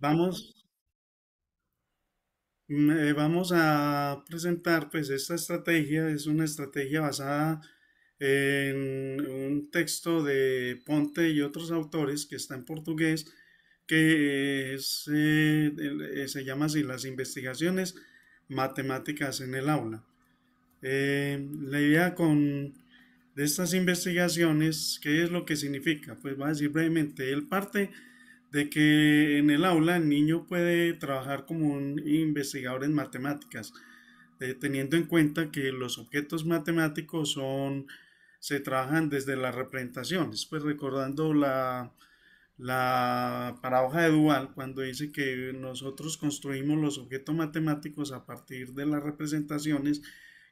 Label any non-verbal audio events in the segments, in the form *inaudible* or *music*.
Vamos, mm, eh, vamos a presentar, pues esta estrategia es una estrategia basada en un texto de Ponte y otros autores que está en portugués, que eh, eh, se llama así, las investigaciones matemáticas en el aula. la idea con, de estas investigaciones, ¿qué es lo que significa? Pues va a decir brevemente, él parte de que en el aula el niño puede trabajar como un investigador en matemáticas, eh, teniendo en cuenta que los objetos matemáticos son, se trabajan desde las representaciones, pues recordando la, la paradoja de Dual, cuando dice que nosotros construimos los objetos matemáticos a partir de las representaciones,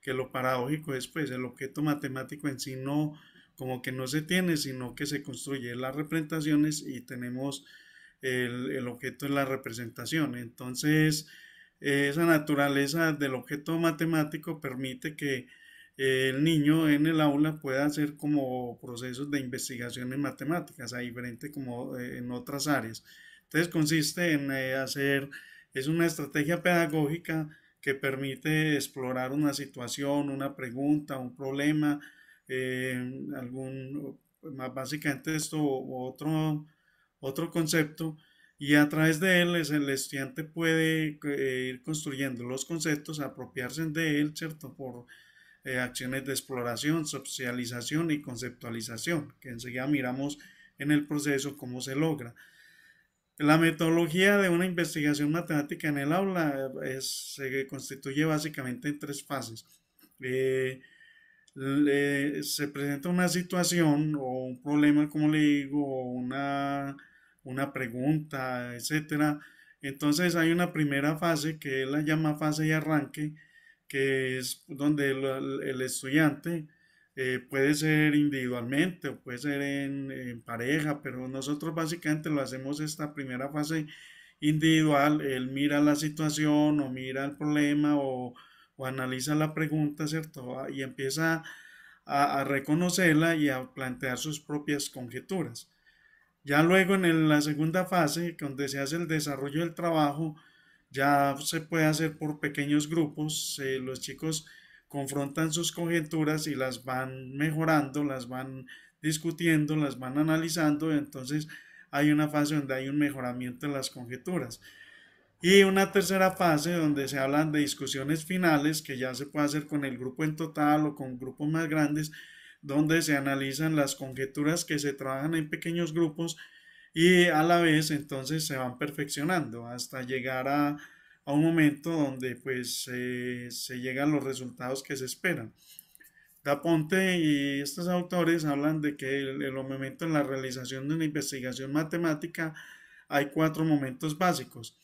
que lo paradójico es pues el objeto matemático en sí no como que no se tiene, sino que se construye las representaciones y tenemos el, objeto es la representación. Entonces, eh, esa naturaleza del objeto matemático permite que eh, el niño en el aula pueda hacer como procesos de investigación en matemáticas, a diferente como eh, en otras áreas. Entonces consiste en hacer, es una estrategia pedagógica que permite explorar una situación, una pregunta, un problema, algún, más básicamente esto, otro otro concepto y a través de él el estudiante puede eh, ir construyendo los conceptos, apropiarse de él, ¿cierto? Por eh, acciones de exploración, socialización y conceptualización, que enseguida miramos en el proceso cómo se logra. La metodología de una investigación matemática en el aula eh, se constituye básicamente en tres fases. se presenta una situación o un problema, como le digo, o una una pregunta, etcétera. Entonces hay una primera fase que él la llama fase de arranque, que es donde el, estudiante eh, puede ser individualmente o puede ser en, pareja, pero nosotros básicamente lo hacemos esta primera fase individual, él mira la situación o mira el problema o, analiza la pregunta, ¿cierto? Ah, y empieza a reconocerla y a plantear sus propias conjeturas. Ya luego en la segunda fase, donde se hace el desarrollo del trabajo, ya se puede hacer por pequeños grupos, eh, los chicos confrontan sus conjeturas y las van mejorando, las van discutiendo, las van analizando, entonces hay una fase donde hay un mejoramiento de las conjeturas. Y una tercera fase donde se hablan de discusiones finales que ya se puede hacer con el grupo en total o con grupos más grandes, donde se analizan las conjeturas que se trabajan en pequeños grupos y a la vez entonces se van perfeccionando hasta llegar a, un momento donde pues se llegan los resultados que se esperan. Daponte y estos autores hablan de que en el momento en la realización de una investigación matemática hay cuatro momentos básicos.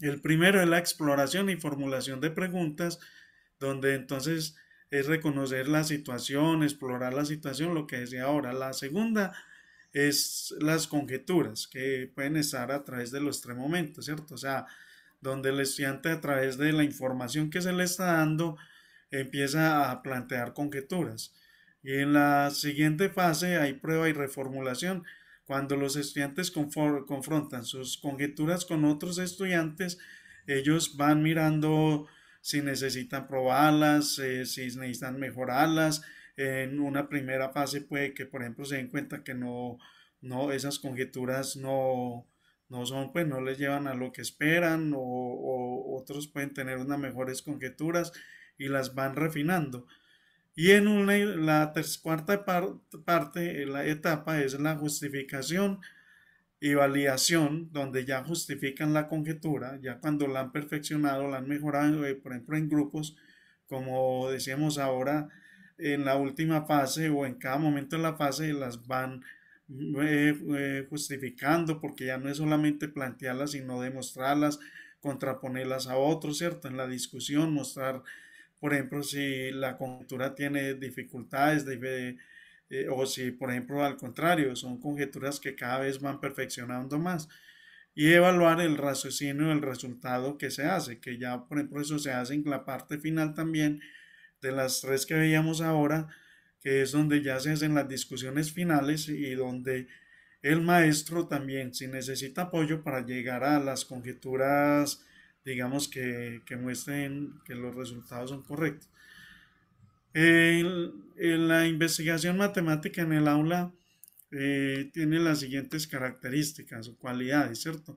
El primero es la exploración y formulación de preguntas, donde entonces es reconocer la situación, explorar la situación, lo que decía ahora. La segunda es las conjeturas que pueden estar a través de los tres momentos, ¿cierto? O sea, donde el estudiante a través de la información que se le está dando empieza a plantear conjeturas. Y en la siguiente fase hay prueba y reformulación, cuando los estudiantes confrontan sus conjeturas con otros estudiantes, ellos van mirando si necesitan probarlas, eh, si necesitan mejorarlas. En una primera fase puede que, por ejemplo, se den cuenta que no, no esas conjeturas no, no son, pues no les llevan a lo que esperan o, otros pueden tener unas mejores conjeturas y las van refinando. Y en una, la cuarta parte, la etapa es la justificación y validación, donde ya justifican la conjetura, ya cuando la han perfeccionado, la han mejorado, eh, por ejemplo, en grupos, como decíamos ahora, en la última fase o en cada momento de la fase las van mm, eh, eh, justificando, porque ya no es solamente plantearlas, sino demostrarlas, contraponerlas a otros, ¿cierto? En la discusión, mostrar, por ejemplo, si la conjetura tiene dificultades, debe eh, o si por ejemplo al contrario, son conjeturas que cada vez van perfeccionando más y evaluar el raciocinio del resultado que se hace, que ya por ejemplo eso se hace en la parte final también de las tres que veíamos ahora, que es donde ya se hacen las discusiones finales y donde el maestro también, si necesita apoyo para llegar a las conjeturas, digamos que, que muestren que los resultados son correctos. En, la investigación matemática en el aula eh, tiene las siguientes características o cualidades, ¿cierto?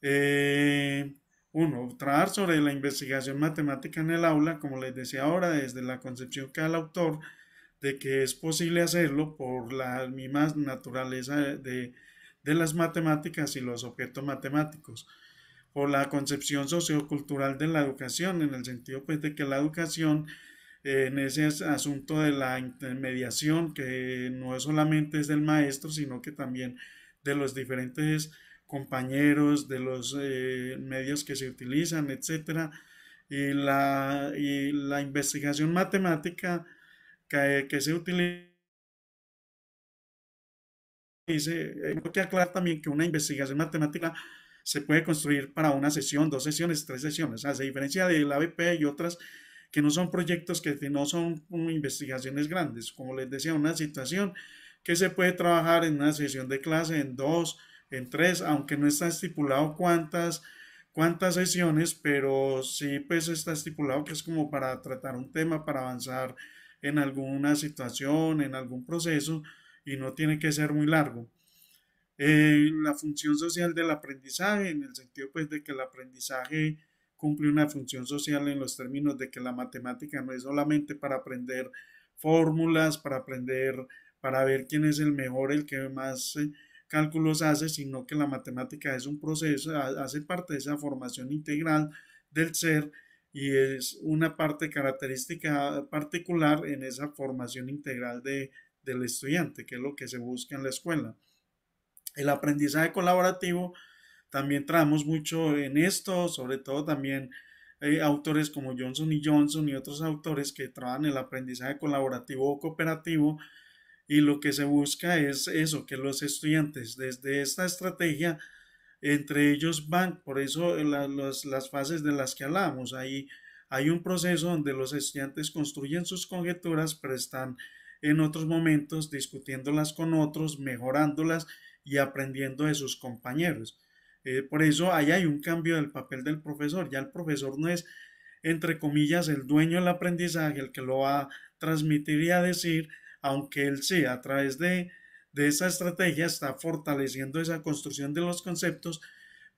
Eh, uno, traer sobre la investigación matemática en el aula, como les decía ahora, desde la concepción que da el autor de que es posible hacerlo por la misma naturaleza de, las matemáticas y los objetos matemáticos, por la concepción sociocultural de la educación, en el sentido pues, de que la educación en ese asunto de la intermediación, que no solamente es del maestro, sino que también de los diferentes compañeros, de los eh, medios que se utilizan, etcétera Y la, la investigación matemática que, que se utiliza dice, eh, hay que aclarar también que una investigación matemática se puede construir para una sesión, dos sesiones, tres sesiones. A diferencia de la y otras que no son proyectos que no son mm, investigaciones grandes. Como les decía, una situación que se puede trabajar en una sesión de clase, en dos, en tres, aunque no está estipulado cuántas, cuántas sesiones, pero sí pues está estipulado que es como para tratar un tema, para avanzar en alguna situación, en algún proceso, y no tiene que ser muy largo. Eh, la función social del aprendizaje, en el sentido pues de que el aprendizaje cumple una función social en los términos de que la matemática no es solamente para aprender fórmulas, para aprender, para ver quién es el mejor, el que más eh, cálculos hace, sino que la matemática es un proceso, hace parte de esa formación integral del ser y es una parte característica particular en esa formación integral del estudiante, que es lo que se busca en la escuela. El aprendizaje colaborativo también trabajamos mucho en esto, sobre todo también eh, autores como Johnson y Johnson y otros autores que trabajan el aprendizaje colaborativo o cooperativo y lo que se busca es eso, que los estudiantes desde esta estrategia entre ellos van, por eso eh, las fases de las que hablamos, ahí hay un proceso donde los estudiantes construyen sus conjeturas, pero están en otros momentos discutiéndolas con otros, mejorándolas y aprendiendo de sus compañeros. Eh, por eso ahí hay un cambio del papel del profesor. Ya el profesor no es, entre comillas, el dueño del aprendizaje, el que lo va a transmitir y a decir, aunque él sí, a través de, esa estrategia está fortaleciendo esa construcción de los conceptos,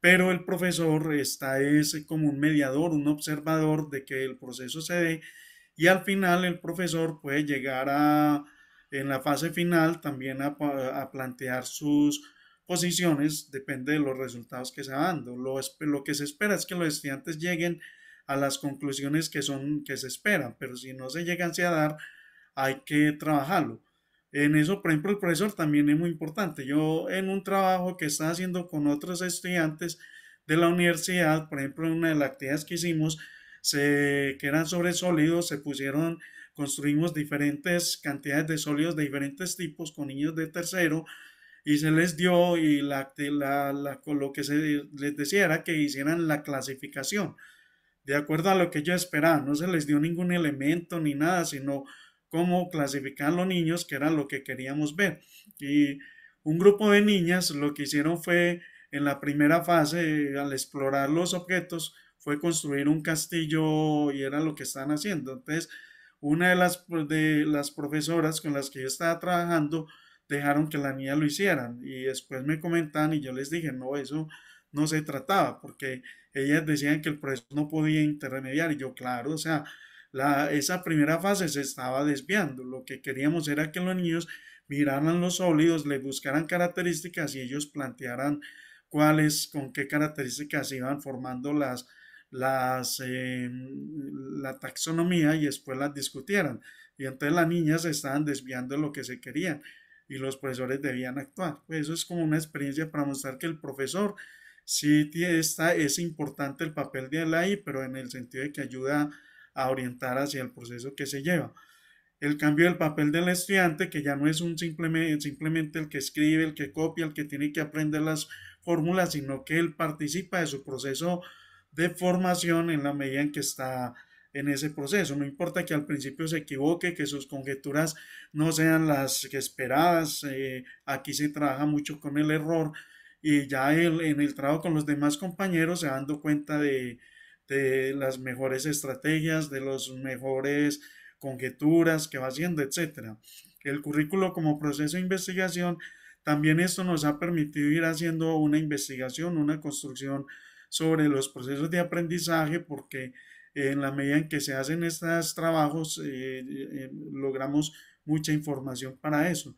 pero el profesor está es como un mediador, un observador de que el proceso se dé y al final el profesor puede llegar a, en la fase final también a, a plantear sus posiciones depende de los resultados que se van dando. Lo, lo, que se espera es que los estudiantes lleguen a las conclusiones que, son, que se esperan, pero si no se llegan a dar, hay que trabajarlo. En eso, por ejemplo, el profesor también es muy importante. Yo en un trabajo que estaba haciendo con otros estudiantes de la universidad, por ejemplo, en una de las actividades que hicimos, se, que eran sobre sólidos, se pusieron, construimos diferentes cantidades de sólidos de diferentes tipos con niños de tercero, y se les dio y la, la, lo que se les decía era que hicieran la clasificación de acuerdo a lo que yo esperaba. No se les dio ningún elemento ni nada, sino cómo clasificar los niños, que era lo que queríamos ver. Y un grupo de niñas lo que hicieron fue, en la primera fase, al explorar los objetos, fue construir un castillo y era lo que estaban haciendo. Entonces, una de las, de las profesoras con las que yo estaba trabajando, dejaron que la niña lo hicieran. Y después me comentan y yo les dije, no, eso no se trataba, porque ellas decían que el proceso no podía intermediar. Y yo, claro, o sea, la, esa primera fase se estaba desviando. Lo que queríamos era que los niños miraran los sólidos, les buscaran características y ellos plantearan cuáles, con qué características iban formando las, las, em, la taxonomía y después las discutieran. Y entonces las niñas estaban desviando lo que se querían y los profesores debían actuar. Pues, eso es como una experiencia para mostrar que el profesor sí está, es importante el papel de la ahí, pero en el sentido de que ayuda a orientar hacia el proceso que se lleva. El cambio del papel del estudiante, que ya no es un simplemente, simplemente el que escribe, el que copia, el que tiene que aprender las fórmulas, sino que él participa de su proceso de formación en la medida en que está en ese proceso. No importa que al principio se equivoque, que sus conjeturas no sean las que esperadas. Eh, aquí se trabaja mucho con el error y ya el, en el trabajo con los demás compañeros se dando cuenta de, de, las mejores estrategias, de las mejores conjeturas que va haciendo, etc. El currículo como proceso de investigación, también esto nos ha permitido ir haciendo una investigación, una construcción sobre los procesos de aprendizaje, porque en la medida en que se hacen estos trabajos, eh, eh, eh, logramos mucha información para eso.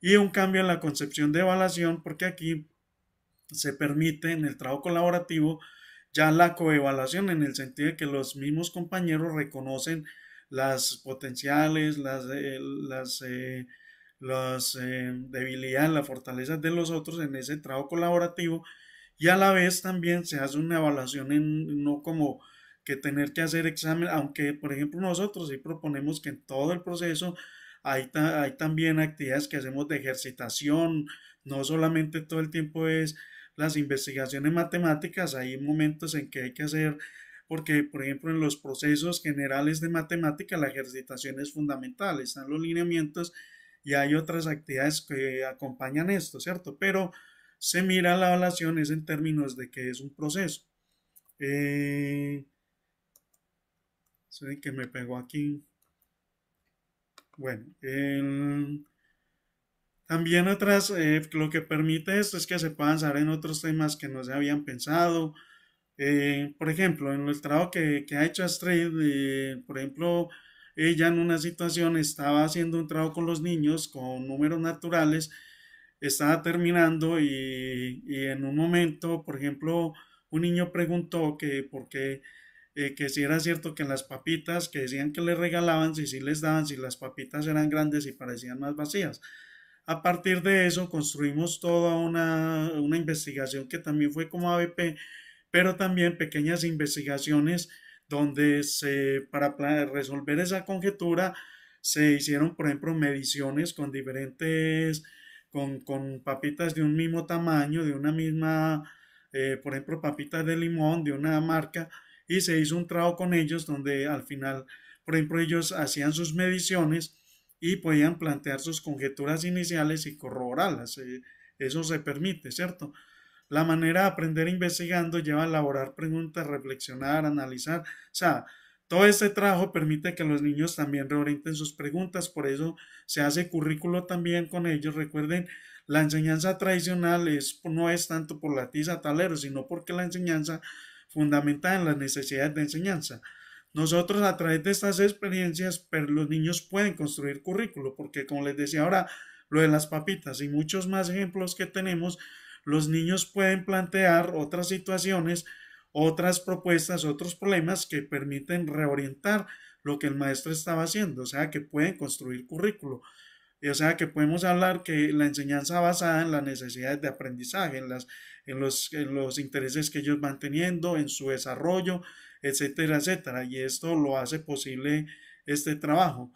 Y un cambio en la concepción de evaluación, porque aquí se permite en el trabajo colaborativo ya la coevaluación, en el sentido de que los mismos compañeros reconocen las potenciales, las, las, las debilidades, las fortalezas de los otros en ese trabajo colaborativo y a la vez también se hace una evaluación en, no como que tener que hacer examen, aunque por ejemplo nosotros sí proponemos que en todo el proceso hay, hay también actividades que hacemos de ejercitación, no solamente todo el tiempo es las investigaciones matemáticas, hay momentos en que hay que hacer, porque por ejemplo en los procesos generales de matemática la ejercitación es fundamental, están los lineamientos y hay otras actividades que acompañan esto, ¿cierto? Pero se mira la evaluación es en términos de que es un proceso. Eh, Sí, que me pegó aquí. Bueno, también otras, eh, lo que permite esto es que se puedan saber en otros temas que no se habían pensado. Eh, por ejemplo, en el trabajo que, ha hecho Astrid, eh, por ejemplo, ella en una situación estaba haciendo un trabajo con los niños, con números naturales, estaba terminando y, y en un momento, por ejemplo, un niño preguntó que por qué eh, que si era cierto que las papitas que decían que les regalaban, si sí les daban, si las papitas eran grandes y parecían más vacías. A partir de eso construimos toda una, una investigación que también fue como ABP, pero también pequeñas investigaciones donde se, para resolver esa conjetura se hicieron, por ejemplo, mediciones con diferentes, con, con papitas de un mismo tamaño, de una misma, eh, por ejemplo, papitas de limón de una marca, y se hizo un trabajo con ellos donde al final, por ejemplo, ellos hacían sus mediciones y podían plantear sus conjeturas iniciales y corroborarlas. Eh, eso se permite, ¿cierto? La manera de aprender investigando lleva a elaborar preguntas, reflexionar, analizar. O sea, todo este trabajo permite que los niños también reorienten sus preguntas, por eso se hace currículo también con ellos. Recuerden, la enseñanza tradicional es, no es tanto por la tiza talero, sino porque la enseñanza Fundamental en las necesidades de enseñanza. Nosotros a través de estas experiencias, los niños pueden construir currículo, porque como les decía ahora, lo de las papitas y muchos más ejemplos que tenemos, los niños pueden plantear otras situaciones, otras propuestas, otros problemas que permiten reorientar lo que el maestro estaba haciendo, o sea, que pueden construir currículo. Eh, o sea que podemos hablar que la enseñanza basada en las necesidades de aprendizaje, en, los, intereses que ellos van teniendo, en su desarrollo, etcétera, etcétera. Y esto lo hace posible este trabajo.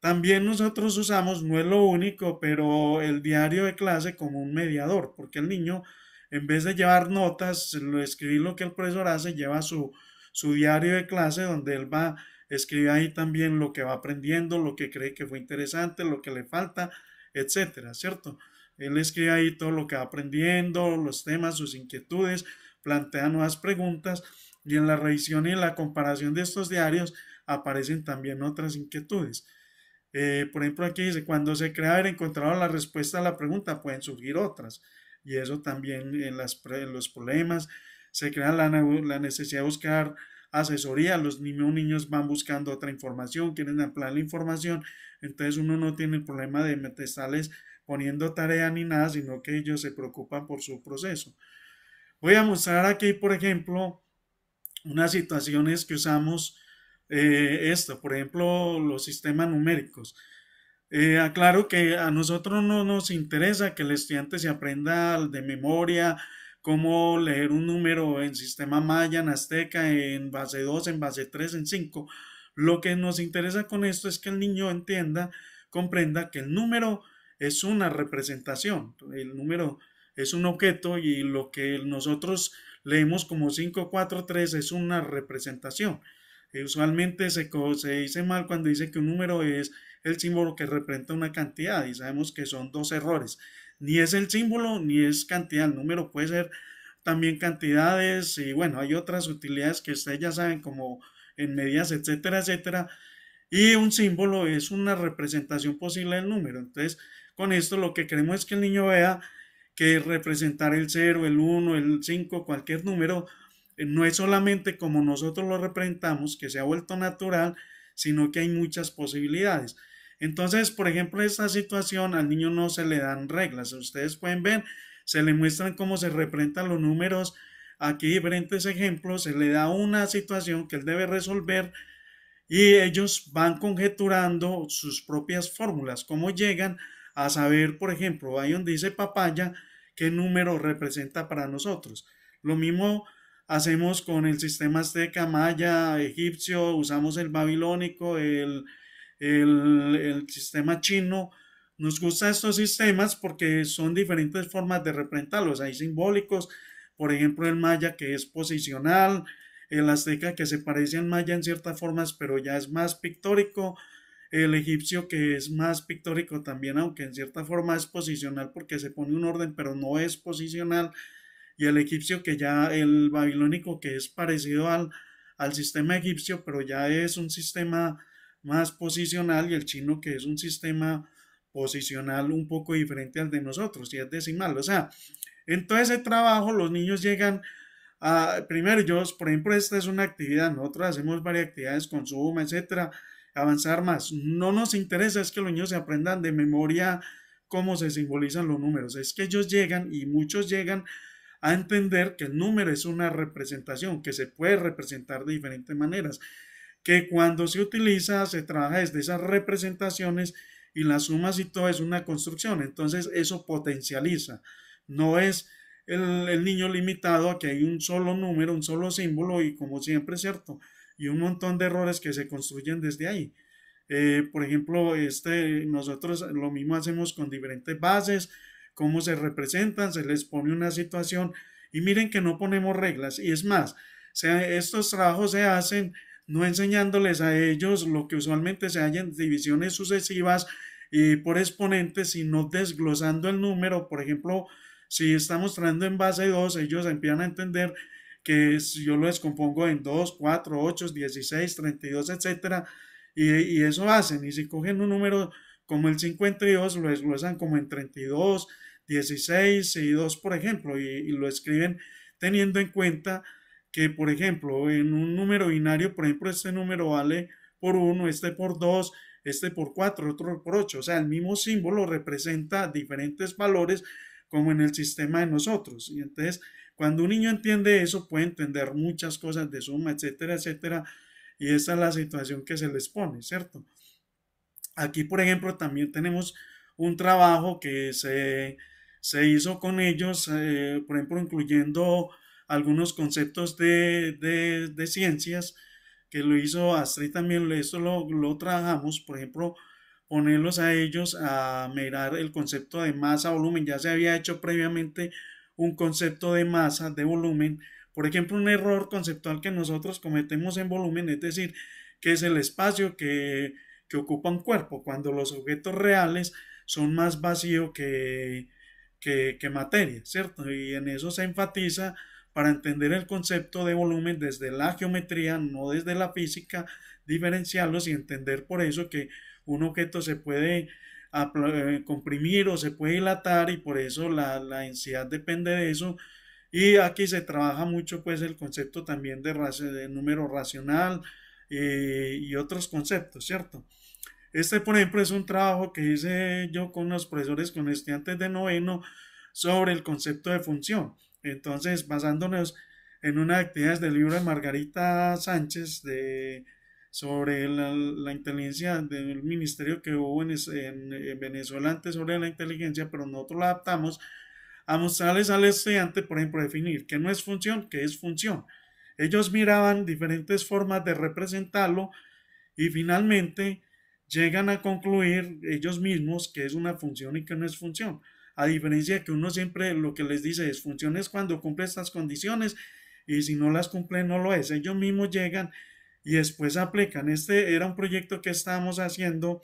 También nosotros usamos, no es lo único, pero el diario de clase como un mediador, porque el niño, en vez de llevar notas, escribir lo que el profesor hace, lleva su, su diario de clase donde él va Escribe ahí también lo que va aprendiendo, lo que cree que fue interesante, lo que le falta, etcétera, ¿cierto? Él escribe ahí todo lo que va aprendiendo, los temas, sus inquietudes, plantea nuevas preguntas y en la revisión y en la comparación de estos diarios aparecen también otras inquietudes. Eh, por ejemplo, aquí dice, cuando se crea haber encontrado la respuesta a la pregunta, pueden surgir otras. Y eso también en, las, los problemas, se crea la, la necesidad de buscar asesoría, los niños, van buscando otra información, quieren ampliar la información, entonces uno no tiene el problema de estarles poniendo tarea ni nada, sino que ellos se preocupan por su proceso. Voy a mostrar aquí, por ejemplo, unas situaciones que usamos eh, esto, por ejemplo, los sistemas numéricos. Eh, aclaro que a nosotros no nos interesa que el estudiante se aprenda de memoria cómo leer un número en sistema maya, en azteca, en base 2, en base 3, en 5. Lo que nos interesa con esto es que el niño entienda, comprenda que el número es una representación, el número es un objeto y lo que nosotros leemos como 5, 4, 3 es una representación. Eh, usualmente se, se dice mal cuando dice que un número es el símbolo que representa una cantidad y sabemos que son dos errores ni es el símbolo, ni es cantidad. El número puede ser también cantidades y bueno, hay otras utilidades que ustedes ya saben como en medias etcétera, etcétera. Y un símbolo es una representación posible del número. Entonces, con esto lo que queremos es que el niño vea que representar el 0, el 1, el 5, cualquier número, eh, no es solamente como nosotros lo representamos, que se ha vuelto natural, sino que hay muchas posibilidades. Entonces, por ejemplo, esta situación al niño no se le dan reglas. Ustedes pueden ver, se le muestran cómo se representan los números. Aquí diferentes ejemplos, se le da una situación que él debe resolver y ellos van conjeturando sus propias fórmulas, cómo llegan a saber, por ejemplo, ahí donde dice papaya, qué número representa para nosotros. Lo mismo hacemos con el sistema azteca, maya, egipcio, usamos el babilónico, el el, sistema chino. Nos gusta estos sistemas porque son diferentes formas de representarlos. Hay simbólicos, por ejemplo, el maya que es posicional, el azteca que se parece al maya en ciertas formas, pero ya es más pictórico, el egipcio que es más pictórico también, aunque en cierta forma es posicional porque se pone un orden, pero no es posicional, y el egipcio que ya, el babilónico que es parecido al, al sistema egipcio, pero ya es un sistema más posicional y el chino que es un sistema posicional un poco diferente al de nosotros y es decimal. O sea, en todo ese trabajo los niños llegan a, primero ellos, por ejemplo, esta es una actividad, nosotros hacemos varias actividades con suma, etcétera, avanzar más. No nos interesa es que los niños se aprendan de memoria cómo se simbolizan los números, es que ellos llegan y muchos llegan a entender que el número es una representación, que se puede representar de diferentes maneras que cuando se utiliza se trabaja desde esas representaciones y las sumas y todo es una construcción. Entonces eso potencializa. No es el, niño limitado a que hay un solo número, un solo símbolo y como siempre, es ¿cierto? Y un montón de errores que se construyen desde ahí. Eh, por ejemplo, este, nosotros lo mismo hacemos con diferentes bases, cómo se representan, se les pone una situación y miren que no ponemos reglas. Y es más, estos trabajos se hacen no enseñándoles a ellos lo que usualmente se halla en divisiones sucesivas y por exponentes, sino desglosando el número. Por ejemplo, si estamos mostrando en base 2, ellos empiezan a entender que yo lo descompongo en 2, 4, 8, 16, 32, etc. y, eso hacen. Y si cogen un número como el 52, lo desglosan como en 32, 16 y 2, por ejemplo, y, y lo escriben teniendo en cuenta que, por ejemplo, en un número binario, por ejemplo, este número vale por 1, este por 2, este por 4, otro por 8. O sea, el mismo símbolo representa diferentes valores como en el sistema de nosotros. Y entonces, cuando un niño entiende eso, puede entender muchas cosas de suma, etcétera, etcétera. Y esa es la situación que se les pone, ¿cierto? Aquí, por ejemplo, también tenemos un trabajo que se, hizo con ellos, eh, por ejemplo, incluyendo algunos conceptos de, de, ciencias que lo hizo Astrid también, esto lo, lo trabajamos, por ejemplo, ponerlos a ellos a mirar el concepto de masa, volumen, ya se había hecho previamente un concepto de masa, de volumen, por ejemplo, un error conceptual que nosotros cometemos en volumen, es decir, que es el espacio que, que ocupa un cuerpo, cuando los objetos reales son más vacío que, que, que materia, ¿cierto? Y en eso se enfatiza para entender el concepto de volumen desde la geometría, no desde la física, diferenciarlos y entender por eso que un objeto se puede eh, comprimir o se puede dilatar y por eso la, la densidad depende de eso. Y aquí se trabaja mucho pues el concepto también de, de número racional eh, y otros conceptos, ¿cierto? Este, por ejemplo, es un trabajo que hice yo con los profesores, con estudiantes de noveno, sobre el concepto de función. Entonces, basándonos en una actividades del libro de Margarita Sánchez sobre la, inteligencia del ministerio que hubo en, en, Venezuela antes sobre la inteligencia, pero nosotros la adaptamos a mostrarles al estudiante, por ejemplo, definir qué no es función, qué es función. Ellos miraban diferentes formas de representarlo y finalmente llegan a concluir ellos mismos que es una función y que no es función. A diferencia que uno siempre lo que les dice es funciones cuando cumple estas condiciones y si no las cumple no lo es. Ellos mismos llegan y después aplican. Este era un proyecto que estábamos haciendo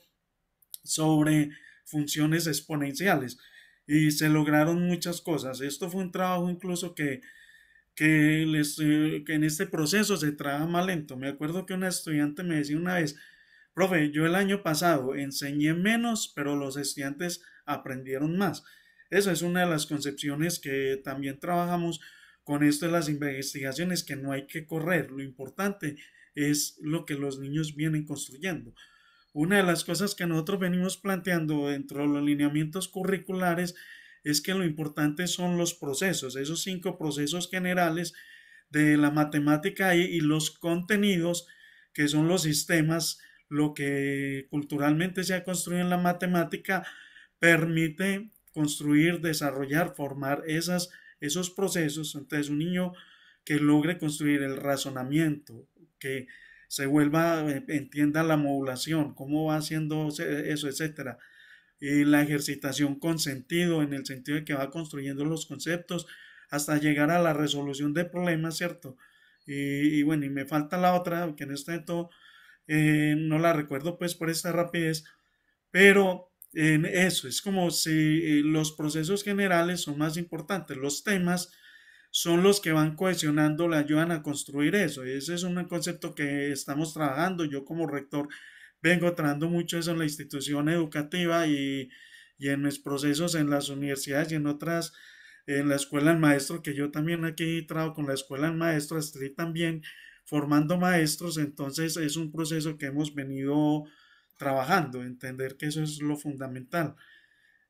sobre funciones exponenciales y se lograron muchas cosas. Esto fue un trabajo incluso que, que, les, eh, que en este proceso se trabaja más lento. Me acuerdo que una estudiante me decía una vez, profe, yo el año pasado enseñé menos, pero los estudiantes aprendieron más. Esa es una de las concepciones que también trabajamos con esto de las investigaciones, que no hay que correr. Lo importante es lo que los niños vienen construyendo. Una de las cosas que nosotros venimos planteando dentro de los lineamientos curriculares es que lo importante son los procesos, esos cinco procesos generales de la matemática y, y los contenidos que son los sistemas, lo que culturalmente se ha construido en la matemática, permite construir, desarrollar, formar esas, esos procesos. Entonces, un niño que logre construir el razonamiento, que se vuelva, eh, entienda la modulación, cómo va haciendo eso, etcétera. Y la ejercitación con sentido, en el sentido de que va construyendo los conceptos hasta llegar a la resolución de problemas, ¿cierto? Y, bueno, y me falta la otra, que en este momento eh, no la recuerdo pues por esta rapidez, pero en eso. Es como si eh, los procesos generales son más importantes, los temas son los que van cohesionando, le ayudan a construir eso. Y ese es un concepto que estamos trabajando. Yo como rector vengo tratando mucho eso en la institución educativa y, y en mis procesos en las universidades y en otras, en la escuela del maestro, que yo también aquí trabajo con la escuela del maestro, estoy también formando maestros. Entonces es un proceso que hemos venido trabajando, entender que eso es lo fundamental.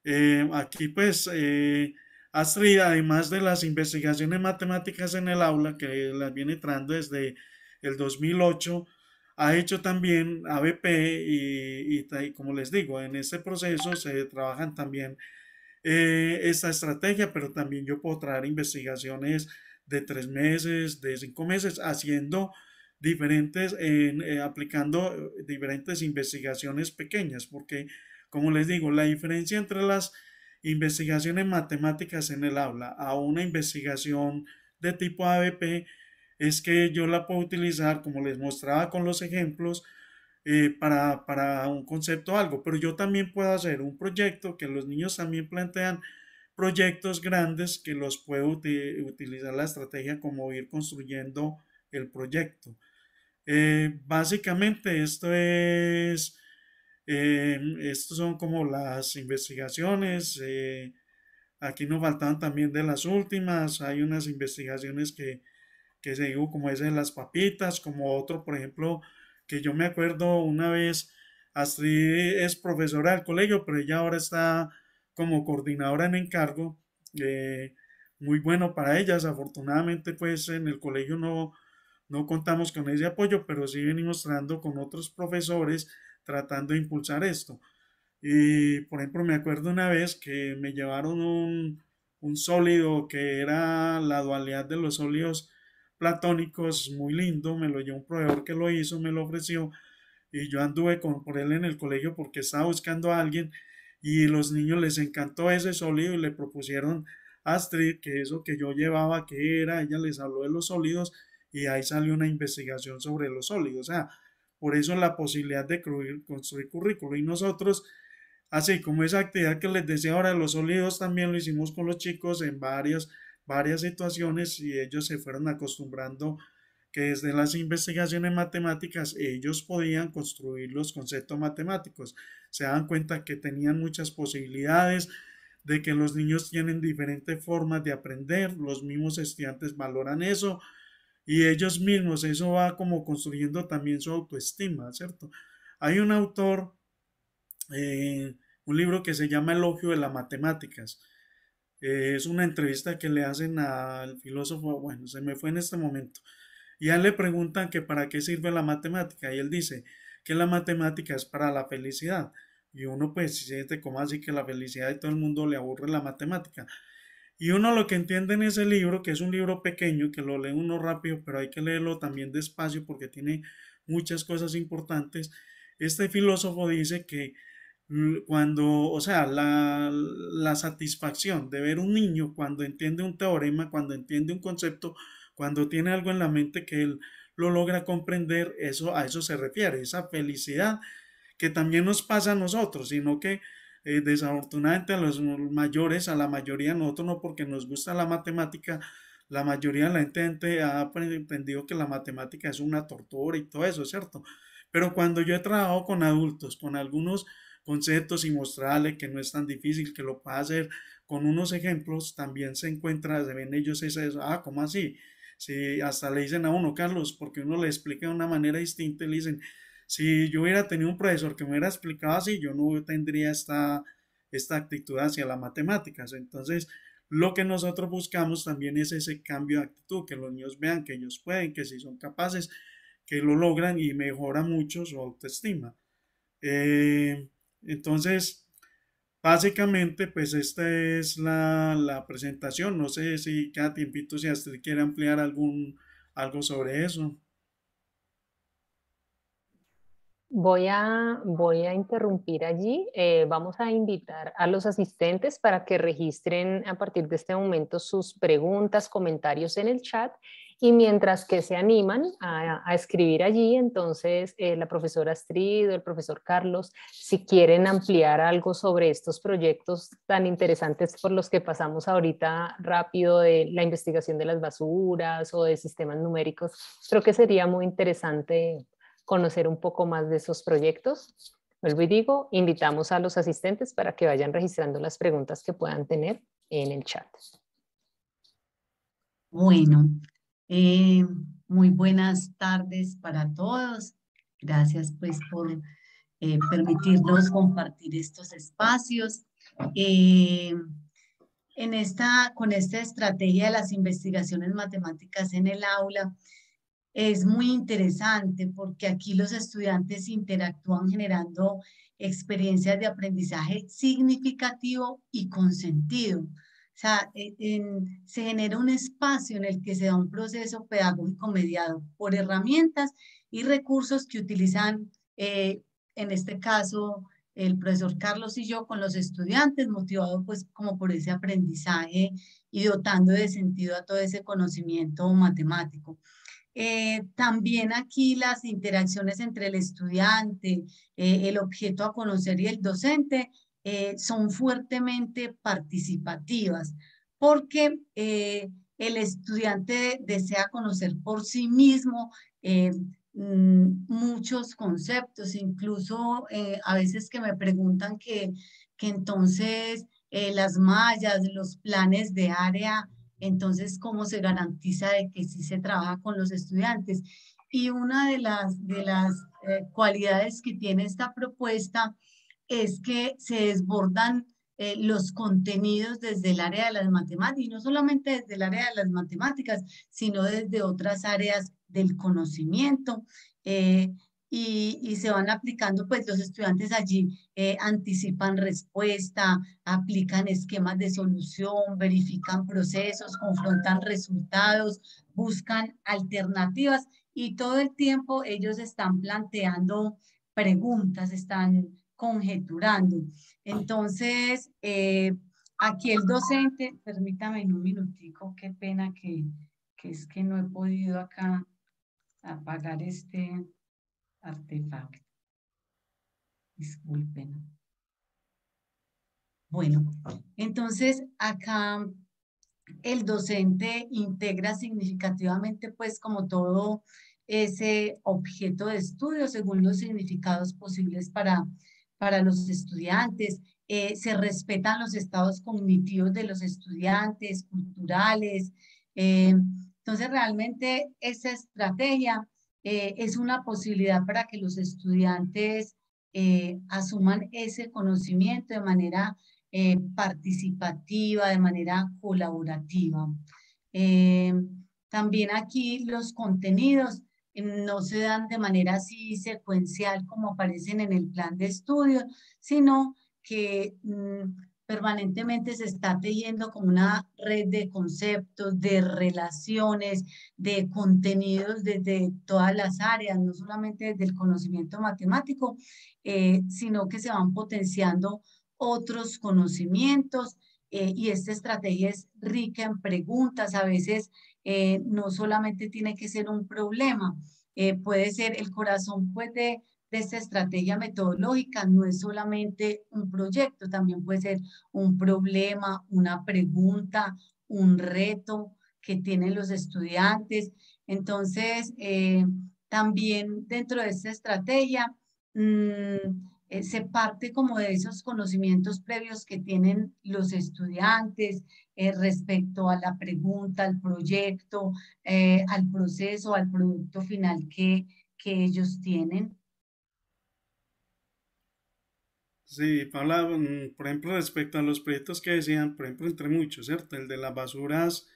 Eh, aquí pues eh, Astrid, además de las investigaciones matemáticas en el aula, que las viene entrando desde el 2008, ha hecho también ABP y, como les digo, en ese proceso se trabajan también eh, esta estrategia, pero también yo puedo traer investigaciones de tres meses, de cinco meses, haciendo diferentes, eh, aplicando eh, diferentes investigaciones pequeñas, porque como les digo, la diferencia entre las investigaciones matemáticas en el aula a una investigación de tipo ABP es que yo la puedo utilizar, como les mostraba con los ejemplos, eh, para, para, un concepto algo, pero yo también puedo hacer un proyecto que los niños también plantean proyectos grandes que los puedo utilizar la estrategia como ir construyendo el proyecto. Eh, básicamente esto es, eh, estos son como las investigaciones. Eh, aquí nos faltan también de las últimas. Hay unas investigaciones que, que se digo como es de las papitas, como otro, por ejemplo, que yo me acuerdo una vez, Astrid es profesora del colegio, pero ella ahora está como coordinadora en encargo. Eh, muy bueno para ellas. Afortunadamente, pues en el colegio no no contamos con ese apoyo, pero sí venimos tratando con otros profesores, tratando de impulsar esto. Y, por ejemplo, me acuerdo una vez que me llevaron un, un sólido que era la dualidad de los sólidos platónicos, muy lindo, me lo llevó un proveedor que lo hizo, me lo ofreció, y yo anduve con, por él en el colegio porque estaba buscando a alguien, y los niños les encantó ese sólido y le propusieron a Astrid que eso que yo llevaba, que era, ella les habló de los sólidos, y ahí salió una investigación sobre los sólidos. O sea, por eso la posibilidad de construir currículo. Y nosotros, así como esa actividad que les decía ahora los sólidos, también lo hicimos con los chicos en varias, varias situaciones y ellos se fueron acostumbrando que desde las investigaciones matemáticas ellos podían construir los conceptos matemáticos. Se dan cuenta que tenían muchas posibilidades, de que los niños tienen diferentes formas de aprender, los mismos estudiantes valoran eso, y ellos mismos, eso va como construyendo también su autoestima, ¿cierto? Hay un autor, eh, un libro que se llama Elogio de las Matemáticas. Eh, es una entrevista que le hacen al filósofo, ah, bueno, se me fue en este momento. Y a él le preguntan que para qué sirve la matemática y él dice que la matemática es para la felicidad. Y uno pues siente como así que la felicidad de todo el mundo le aburre la matemática. Y uno lo que entiende en ese libro, que es un libro pequeño, que lo lee uno rápido, pero hay que leerlo también despacio porque tiene muchas cosas importantes, este filósofo dice que mm, cuando, o sea, la, la satisfacción de ver un niño cuando entiende un teorema, cuando entiende un concepto, cuando tiene algo en la mente que él lo logra comprender, eso a eso se refiere, esa felicidad que también nos pasa a nosotros, sino que eh, desafortunadamente a los mayores, a la mayoría, nosotros no porque nos gusta la matemática, la mayoría de la gente, ha aprendido que la matemática es una tortura y todo eso, ¿cierto? Pero cuando yo he trabajado con adultos, con algunos conceptos y mostrarles que no es tan difícil, que lo pueda hacer con unos ejemplos, también se encuentra, se ven ellos esa ah, ¿cómo así? Si hasta le dicen a uno, Carlos, porque uno le explica de una manera distinta, le dicen, si yo hubiera tenido un profesor que me hubiera explicado así, yo no tendría esta, esta actitud hacia las matemáticas. Entonces, lo que nosotros buscamos también es ese cambio de actitud, que los niños vean que ellos pueden, que si son capaces, que lo logran y mejora mucho su autoestima. Eh, entonces, básicamente, pues esta es la, la, presentación. No sé si cada tiempito, si Astrid quiere ampliar algún, algo sobre eso. Voy a, voy a interrumpir allí. Eh, vamos a invitar a los asistentes para que registren a partir de este momento sus preguntas, comentarios en el chat. Y mientras que se animan a, escribir allí, entonces eh, la profesora Astrid o el profesor Carlos, si quieren ampliar algo sobre estos proyectos tan interesantes por los que pasamos ahorita rápido de la investigación de las basuras o de sistemas numéricos, creo que sería muy interesante conocer un poco más de esos proyectos. Vuelvo y digo, invitamos a los asistentes para que vayan registrando las preguntas que puedan tener en el chat. Bueno, eh, muy buenas tardes para todos. Gracias pues por eh, permitirnos compartir estos espacios. Eh, en esta, con esta estrategia de las investigaciones matemáticas en el aula, es muy interesante porque aquí los estudiantes interactúan generando experiencias de aprendizaje significativo y con sentido. O sea, e, se genera un espacio en el que se da un proceso pedagógico mediado por herramientas y recursos que utilizan, eh, en este caso, el profesor Carlos y yo con los estudiantes, motivados pues como por ese aprendizaje y dotando de sentido a todo ese conocimiento matemático. Eh, también aquí las interacciones entre el estudiante, eh, el objeto a conocer y el docente eh, son fuertemente participativas porque el estudiante desea conocer por sí mismo mm, muchos conceptos, incluso a veces que me preguntan que, que entonces las mallas, los planes de área entonces, ¿cómo se garantiza de que sí se trabaja con los estudiantes? Y una de las, de las eh, cualidades que tiene esta propuesta es que se desbordan eh, los contenidos desde el área de las matemáticas, y no solamente desde el área de las matemáticas, sino desde otras áreas del conocimiento. Eh, y, se van aplicando, pues los estudiantes allí eh, anticipan respuesta, aplican esquemas de solución, verifican procesos, confrontan resultados, buscan alternativas y todo el tiempo ellos están planteando preguntas, están conjeturando. Entonces, eh, aquí el docente, permítame en un minutico, qué pena que, que es que no he podido acá apagar este, artefacto. Disculpen. Bueno, entonces acá el docente integra significativamente pues como todo ese objeto de estudio según los significados posibles para, para los estudiantes. Eh, se respetan los estados cognitivos de los estudiantes, culturales. Eh, entonces realmente esa estrategia eh, es una posibilidad para que los estudiantes eh, asuman ese conocimiento de manera eh, participativa, de manera colaborativa. también aquí los contenidos no se dan de manera así secuencial como aparecen en el plan de estudio, sino que mm, permanentemente se está tejiendo como una red de conceptos, de relaciones, de contenidos desde todas las áreas, no solamente desde el conocimiento matemático, eh, sino que se van potenciando otros conocimientos eh, y esta estrategia es rica en preguntas, a veces eh, no solamente tiene que ser un problema, puede ser el corazón puede esta estrategia metodológica no es solamente un proyecto, también puede ser un problema, una pregunta, un reto que tienen los estudiantes. Entonces, eh, también dentro de esta estrategia mm, eh, se parte como de esos conocimientos previos que tienen los estudiantes eh, respecto a la pregunta, al proyecto, al proceso, al producto final que, que ellos tienen. Sí, Paula. Mm, por ejemplo, respecto a los proyectos que decían, por ejemplo, entre muchos, ¿cierto? El de las basuras,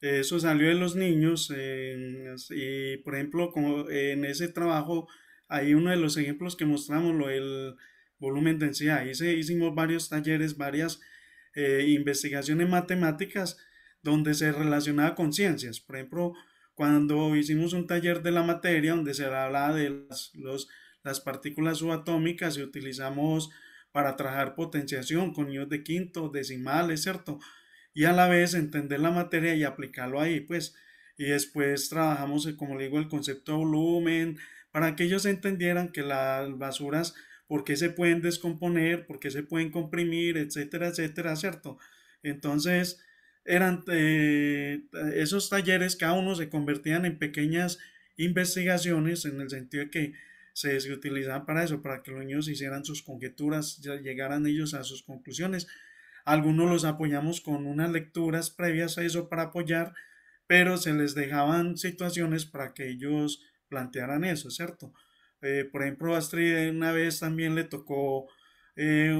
eh, eso salió de los niños, eh, y por ejemplo, como eh, en ese trabajo, hay uno de los ejemplos que mostramos, lo del volumen densidad, hicimos varios talleres, varias investigaciones matemáticas donde se relacionaba con ciencias, por ejemplo, cuando hicimos un taller de la materia donde se hablaba de las, las partículas subatómicas y utilizamos para trabajar potenciación con niños de quinto, decimales, ¿cierto? Y a la vez entender la materia y aplicarlo ahí, pues. Y después trabajamos, eh, como le digo, el concepto de volumen, para que ellos entendieran que las basuras, por qué se pueden descomponer, por qué se pueden comprimir, etcétera, etcétera, ¿cierto? Entonces, eran eh, esos talleres, cada uno se convertían en pequeñas investigaciones en el sentido de que se utilizaban para eso, para que los niños hicieran sus conjeturas, llegaran ellos a sus conclusiones. Algunos los apoyamos con unas lecturas previas a eso para apoyar, pero se les dejaban situaciones para que ellos plantearan eso, ¿cierto? Eh, por ejemplo, Astrid eh, una vez también le tocó eh,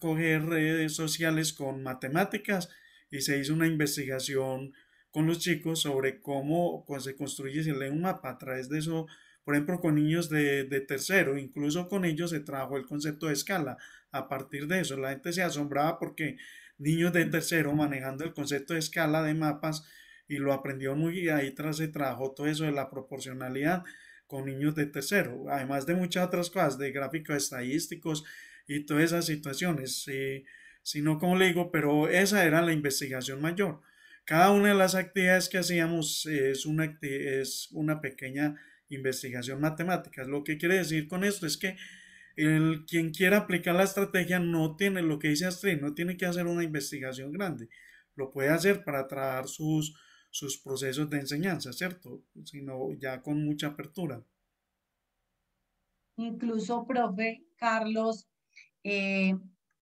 coger redes sociales con matemáticas y se hizo una investigación con los chicos sobre cómo se construye y se lee un mapa. A través de eso por ejemplo, con niños de, de, tercero, incluso con ellos se trajo el concepto de escala. A partir de eso, la gente se asombraba porque niños de tercero manejando el concepto de escala de mapas y lo aprendió muy y ahí tras se trabajó todo eso de la proporcionalidad con niños de tercero, además de muchas otras cosas, de gráficos estadísticos y todas esas situaciones. si no, como le digo, pero esa era la investigación mayor. Cada una de las actividades que hacíamos es una, es una pequeña investigación matemática. Lo que quiere decir con esto es que el, quien quiera aplicar la estrategia no tiene lo que dice Astrid, no tiene que hacer una investigación grande. Lo puede hacer para traer sus, sus procesos de enseñanza, ¿cierto? Sino ya con mucha apertura. Incluso, profe Carlos, eh,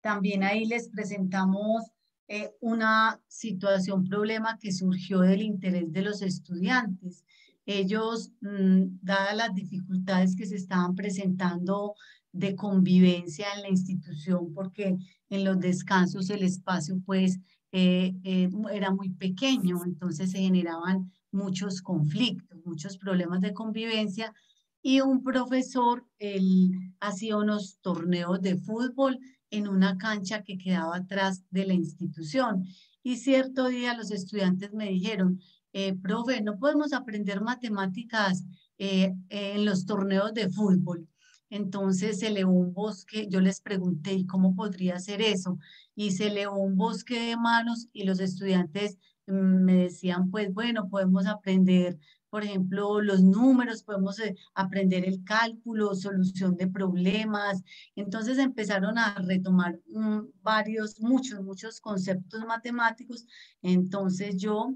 también ahí les presentamos eh, una situación, problema que surgió del interés de los estudiantes ellos, mm, dadas las dificultades que se estaban presentando de convivencia en la institución, porque en los descansos el espacio pues eh, eh, era muy pequeño, entonces se generaban muchos conflictos, muchos problemas de convivencia y un profesor él, hacía unos torneos de fútbol en una cancha que quedaba atrás de la institución. Y cierto día los estudiantes me dijeron, eh, profe, no podemos aprender matemáticas eh, en los torneos de fútbol. Entonces se leó un bosque, yo les pregunté, ¿y cómo podría ser eso? Y se leó un bosque de manos y los estudiantes mm, me decían, pues bueno, podemos aprender, por ejemplo, los números, podemos eh, aprender el cálculo, solución de problemas. Entonces empezaron a retomar mm, varios, muchos, muchos conceptos matemáticos. Entonces yo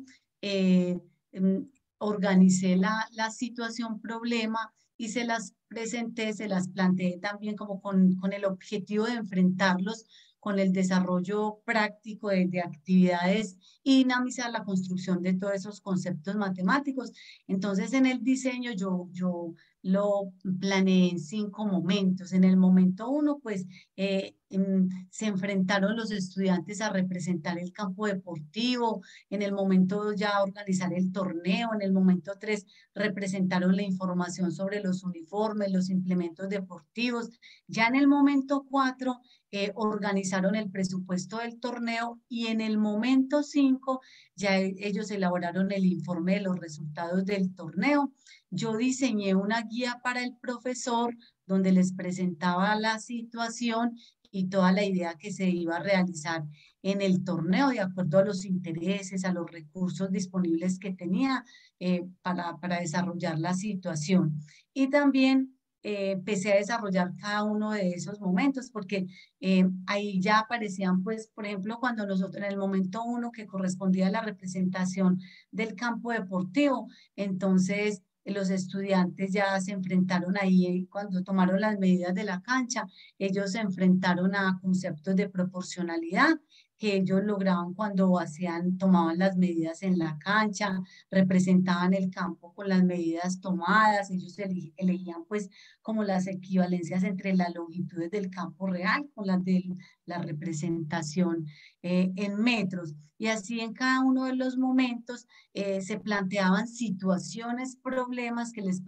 eh, em, organicé la, situación problema y se las presenté, se las planteé también como con, el objetivo de enfrentarlos con el desarrollo práctico de, actividades y dinamizar la construcción de todos esos conceptos matemáticos. Entonces, en el diseño yo, yo lo planeé en cinco momentos. En el momento uno, pues eh, Em, se enfrentaron los estudiantes a representar el campo deportivo, en el momento ya organizar el torneo, en el momento 3 representaron la información sobre los uniformes, los implementos deportivos, ya en el momento 4 eh, organizaron el presupuesto del torneo y en el momento 5 ya e, ellos elaboraron el informe de los resultados del torneo. Yo diseñé una guía para el profesor donde les presentaba la situación y toda la idea que se iba a realizar en el torneo de acuerdo a los intereses, a los recursos disponibles que tenía eh, para, para, desarrollar la situación. Y también eh, empecé a desarrollar cada uno de esos momentos porque eh, ahí ya aparecían, pues, por ejemplo, cuando nosotros en el momento uno que correspondía a la representación del campo deportivo, entonces eh, los estudiantes ya se enfrentaron ahí eh, cuando tomaron las medidas de la cancha, ellos se enfrentaron a conceptos de proporcionalidad que ellos lograban cuando hacían, tomaban las medidas en la cancha, representaban el campo con las medidas tomadas, ellos elegían pues como las equivalencias entre las longitudes del campo real con las de la representación eh, en metros. Y así en cada uno de los momentos eh, se planteaban situaciones, problemas que les,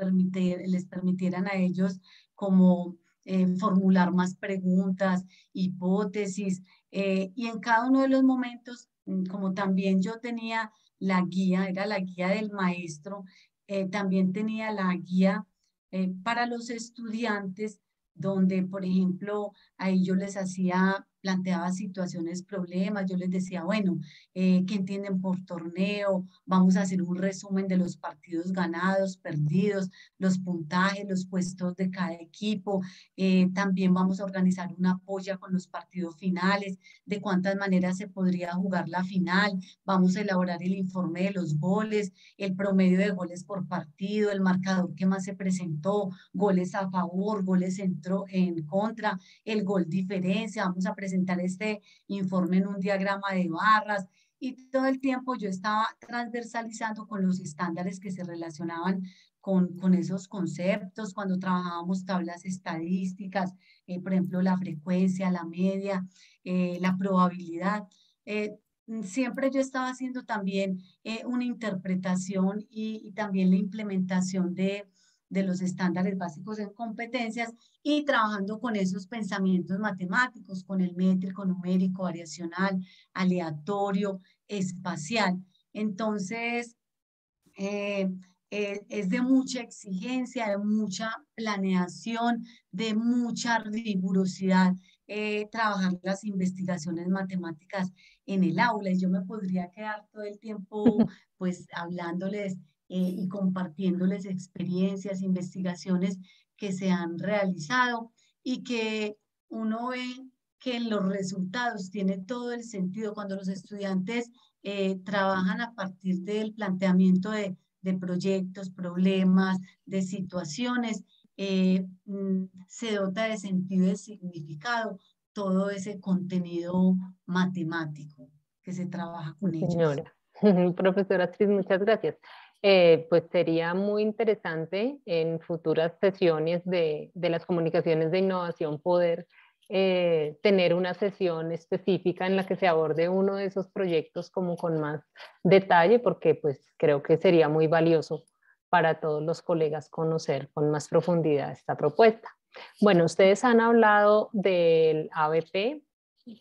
les permitieran a ellos como eh, formular más preguntas, hipótesis, eh, y en cada uno de los momentos, mm, como también yo tenía la guía, era la guía del maestro, eh, también tenía la guía eh, para los estudiantes, donde, por ejemplo, ahí yo les hacía planteaba situaciones, problemas, yo les decía, bueno, eh, ¿qué entienden por torneo? Vamos a hacer un resumen de los partidos ganados, perdidos, los puntajes, los puestos de cada equipo. Eh, también vamos a organizar una polla con los partidos finales, de cuántas maneras se podría jugar la final. Vamos a elaborar el informe de los goles, el promedio de goles por partido, el marcador que más se presentó, goles a favor, goles en, en contra, el gol diferencia. Vamos a presentar presentar este informe en un diagrama de barras y todo el tiempo yo estaba transversalizando con los estándares que se relacionaban con, esos conceptos, cuando trabajábamos tablas estadísticas, eh, por ejemplo, la frecuencia, la media, eh, la probabilidad. Eh, siempre yo estaba haciendo también una interpretación y también la implementación de, de los estándares básicos en competencias y trabajando con esos pensamientos matemáticos, con el métrico, numérico, variacional, aleatorio, espacial. Entonces, eh, e, es de mucha exigencia, de mucha planeación, de mucha rigurosidad eh, trabajar las investigaciones matemáticas en el aula. Y yo me podría quedar todo el tiempo *laughs* pues hablándoles eh, y compartiéndoles experiencias, investigaciones que se han realizado y que uno ve que en los resultados tiene todo el sentido cuando los estudiantes eh, trabajan a partir del planteamiento de, proyectos, problemas, de situaciones, eh, mm, se dota de sentido y de significado todo ese contenido matemático que se trabaja con ellos. Señora, *laughs* profesora Tris, muchas gracias. Eh, pues sería muy interesante en futuras sesiones de, las comunicaciones de innovación poder eh, tener una sesión específica en la que se aborde uno de esos proyectos como con más detalle, porque pues creo que sería muy valioso para todos los colegas conocer con más profundidad esta propuesta. Bueno, ustedes han hablado del ABP,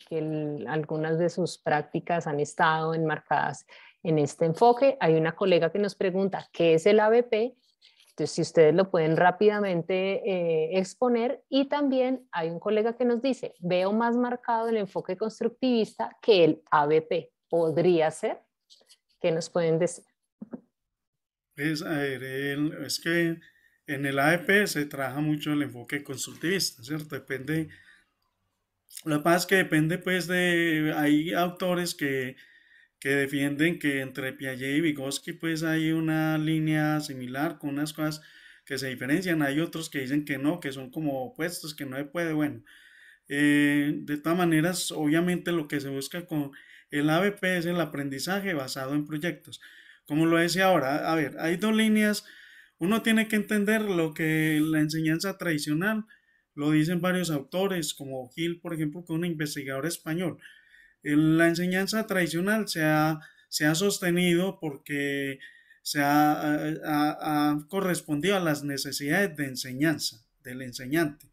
que algunas de sus prácticas han estado enmarcadas en este enfoque. Hay una colega que nos pregunta qué es el ABP, entonces si ustedes lo pueden rápidamente eh, exponer y también hay un colega que nos dice, veo más marcado el enfoque constructivista que el ABP, podría ser, ¿qué nos pueden decir? Pues, es que en el ABP se trabaja mucho el enfoque constructivista, ¿cierto? Depende lo que pasa es que depende, pues, de. Hay autores que, que defienden que entre Piaget y Vygotsky, pues, hay una línea similar con unas cosas que se diferencian. Hay otros que dicen que no, que son como opuestos, que no se puede. Bueno, eh, de todas maneras, obviamente, lo que se busca con el ABP es el aprendizaje basado en proyectos. Como lo decía ahora, a ver, hay dos líneas. Uno tiene que entender lo que la enseñanza tradicional lo dicen varios autores, como Gil, por ejemplo, que es un investigador español. La enseñanza tradicional se ha, sostenido porque se ha, ha, correspondido a las necesidades de enseñanza del enseñante.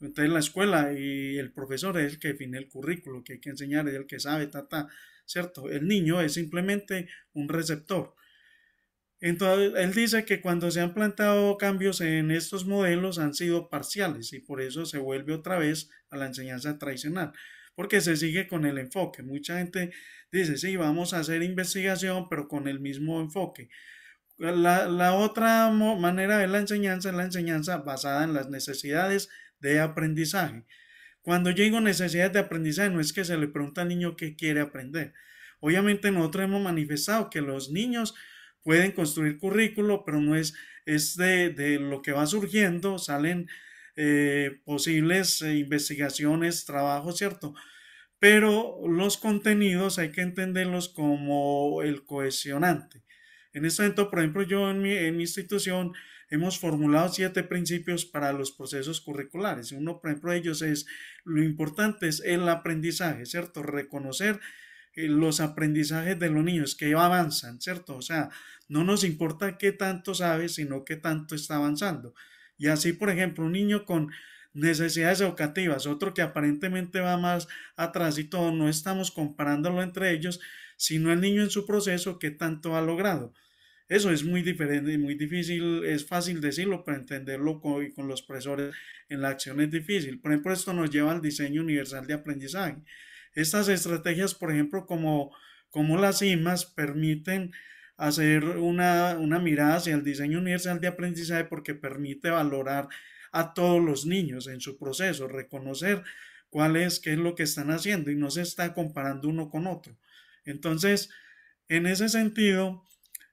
Entonces la escuela y el profesor es el que define el currículo, que hay que enseñar, es el que sabe, ta, ta, ¿cierto? El niño es simplemente un receptor. Entonces, él dice que cuando se han plantado cambios en estos modelos han sido parciales y por eso se vuelve otra vez a la enseñanza tradicional, porque se sigue con el enfoque. Mucha gente dice, sí, vamos a hacer investigación, pero con el mismo enfoque. La, otra manera de la enseñanza es la enseñanza basada en las necesidades de aprendizaje. Cuando yo digo necesidades de aprendizaje, no es que se le pregunta al niño qué quiere aprender. Obviamente nosotros hemos manifestado que los niños pueden construir currículo, pero no es, de, lo que va surgiendo, salen eh, posibles eh, investigaciones, trabajos, ¿cierto? Pero los contenidos hay que entenderlos como el cohesionante. En este momento, por ejemplo, yo en mi, en mi institución hemos formulado siete principios para los procesos curriculares. Uno, por ejemplo, de ellos es, lo importante es el aprendizaje, ¿cierto? Reconocer eh, los aprendizajes de los niños que avanzan, ¿cierto? O sea, no nos importa qué tanto sabe, sino qué tanto está avanzando. Y así, por ejemplo, un niño con necesidades educativas, otro que aparentemente va más atrás y todo, no estamos comparándolo entre ellos, sino el niño en su proceso qué tanto ha logrado. Eso es muy diferente, y muy difícil, es fácil decirlo, pero entenderlo con los profesores en la acción es difícil. Por ejemplo, esto nos lleva al diseño universal de aprendizaje. Estas estrategias, por ejemplo, como, como las IMAS, permiten hacer una, mirada hacia el diseño universal de aprendizaje porque permite valorar a todos los niños en su proceso, reconocer cuál es, qué es lo que están haciendo y no se está comparando uno con otro. Entonces, en ese sentido,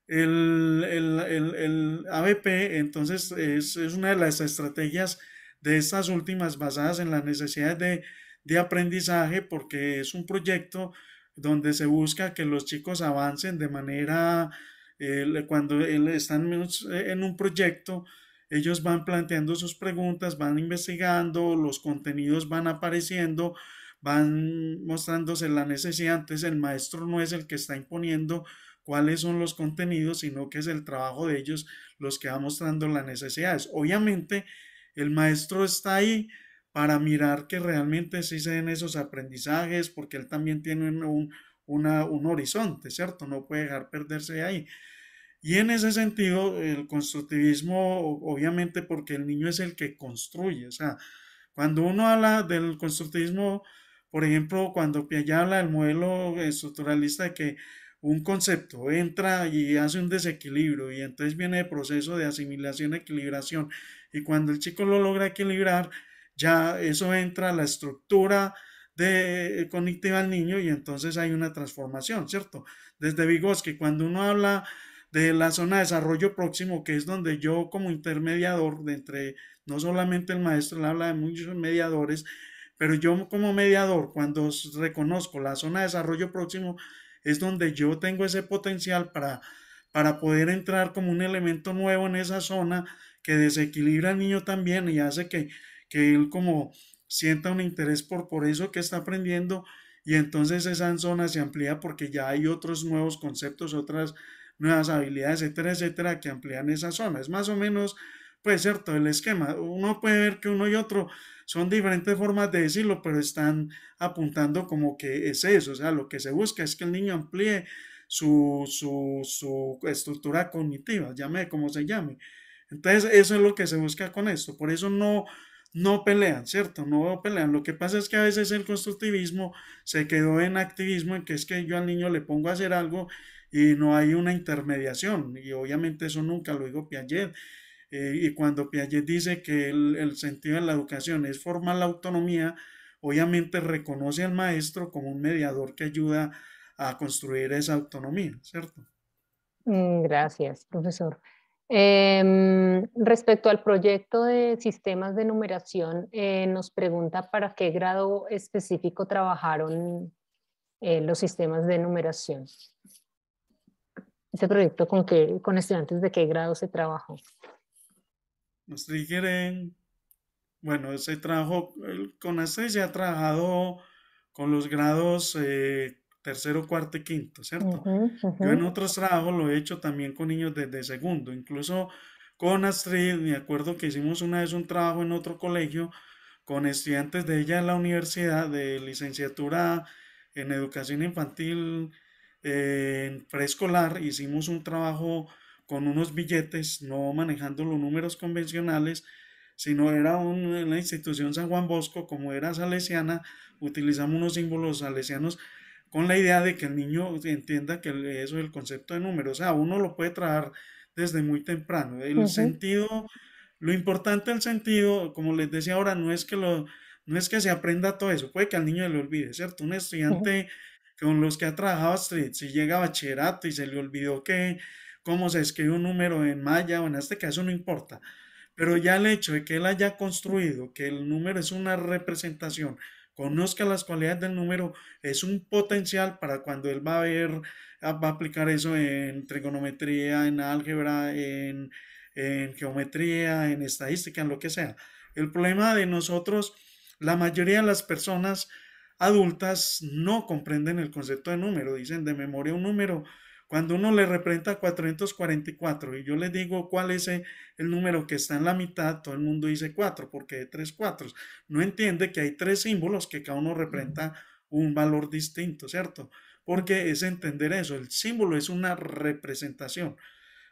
el, el, ABP entonces es, es, una de las estrategias de estas últimas basadas en la necesidad de de aprendizaje porque es un proyecto donde se busca que los chicos avancen de manera, eh, cuando están en un proyecto, ellos van planteando sus preguntas, van investigando, los contenidos van apareciendo, van mostrándose la necesidad. Entonces el maestro no es el que está imponiendo cuáles son los contenidos, sino que es el trabajo de ellos los que va mostrando las necesidades. Obviamente el maestro está ahí para mirar que realmente sí se den esos aprendizajes, porque él también tiene un, horizonte, ¿cierto? No puede dejar perderse ahí. Y en ese sentido, el constructivismo, obviamente, porque el niño es el que construye. O sea, cuando uno habla del constructivismo, por ejemplo, cuando Piaget habla del modelo estructuralista de que un concepto entra y hace un desequilibrio y entonces viene el proceso de asimilación, equilibración. Y cuando el chico lo logra equilibrar, ya eso entra a la estructura de, eh, cognitiva al niño y entonces hay una transformación, ¿cierto? Desde Vygotsky, cuando uno habla de la zona de desarrollo próximo, que es donde yo como intermediador, entre no solamente el maestro, él habla de muchos mediadores, pero yo como mediador, cuando reconozco la zona de desarrollo próximo, es donde yo tengo ese potencial para, para poder entrar como un elemento nuevo en esa zona que desequilibra al niño también y hace que que él como sienta un interés por, por eso que está aprendiendo y entonces esa zona se amplía porque ya hay otros nuevos conceptos, otras nuevas habilidades, etcétera, etcétera, que amplían esa zona. Es más o menos, pues, cierto, el esquema. Uno puede ver que uno y otro son diferentes formas de decirlo, pero están apuntando como que es eso. O sea, lo que se busca es que el niño amplíe su, su, su estructura cognitiva, llame como se llame. Entonces, eso es lo que se busca con esto. Por eso no no pelean, ¿cierto? No pelean. Lo que pasa es que a veces el constructivismo se quedó en activismo, en que es que yo al niño le pongo a hacer algo y no hay una intermediación. Y obviamente eso nunca lo dijo Piaget. Eh, y cuando Piaget dice que el, el, sentido de la educación es formar la autonomía, obviamente reconoce al maestro como un mediador que ayuda a construir esa autonomía, ¿cierto? Mm, gracias, profesor. Em, respecto al proyecto de sistemas de numeración, eh, nos pregunta para qué grado específico trabajaron eh, los sistemas de numeración. Este proyecto con, qué, con estudiantes de qué grado se trabajó. bueno, se trabajó, con este se ha trabajado con los grados eh, tercero, cuarto y quinto, ¿cierto? Yo en otros trabajos lo he hecho también con niños desde segundo, incluso con Astrid, me acuerdo que hicimos una vez un trabajo en otro colegio con estudiantes de ella en la universidad de licenciatura en educación infantil eh, en preescolar, hicimos un trabajo con unos billetes, no manejando los números convencionales, sino era un, en la institución San Juan Bosco, como era salesiana, utilizamos unos símbolos salesianos con la idea de que el niño entienda que eso es el concepto de números, O sea, uno lo puede traer desde muy temprano. El sentido, lo importante del sentido, como les decía ahora, no es que lo, no es que se aprenda todo eso, puede que al niño le olvide, ¿cierto? Un estudiante con los que ha trabajado Street, si llega a bachillerato y se le olvidó que cómo se escribe un número en maya o en este caso no importa. Pero ya el hecho de que él haya construido que el número es una representación conozca las cualidades del número, es un potencial para cuando él va a ver, ah, va a aplicar eso en trigonometría, en álgebra, en, en geometría, en estadística, en lo que sea. El problema de nosotros, la mayoría de las personas adultas no comprenden el concepto de número, dicen de memoria un número cuando uno le representa 444 y yo le digo cuál es e, el número que está en la mitad, todo el mundo dice 4 porque hay tres No entiende que hay tres símbolos que cada uno representa un valor distinto, ¿cierto? Porque es entender eso. El símbolo es una representación.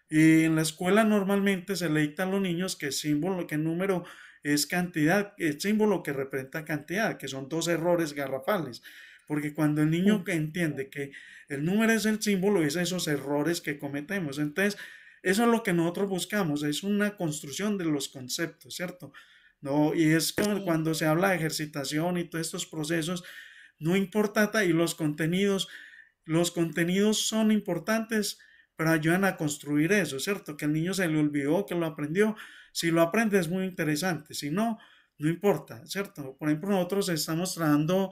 Y en la escuela normalmente se le dicta a los niños que símbolo, que número es cantidad, el símbolo que representa cantidad, que son dos errores garrafales. Porque cuando el niño que entiende que el número es el símbolo, es esos errores que cometemos. Entonces, eso es lo que nosotros buscamos, es una construcción de los conceptos, ¿cierto? No, y es como cuando se habla de ejercitación y todos estos procesos, no importa, y los contenidos, los contenidos son importantes, pero ayudan a construir eso, ¿cierto? Que el niño se le olvidó, que lo aprendió. Si lo aprende es muy interesante, si no, no importa, ¿cierto? Por ejemplo, nosotros estamos tratando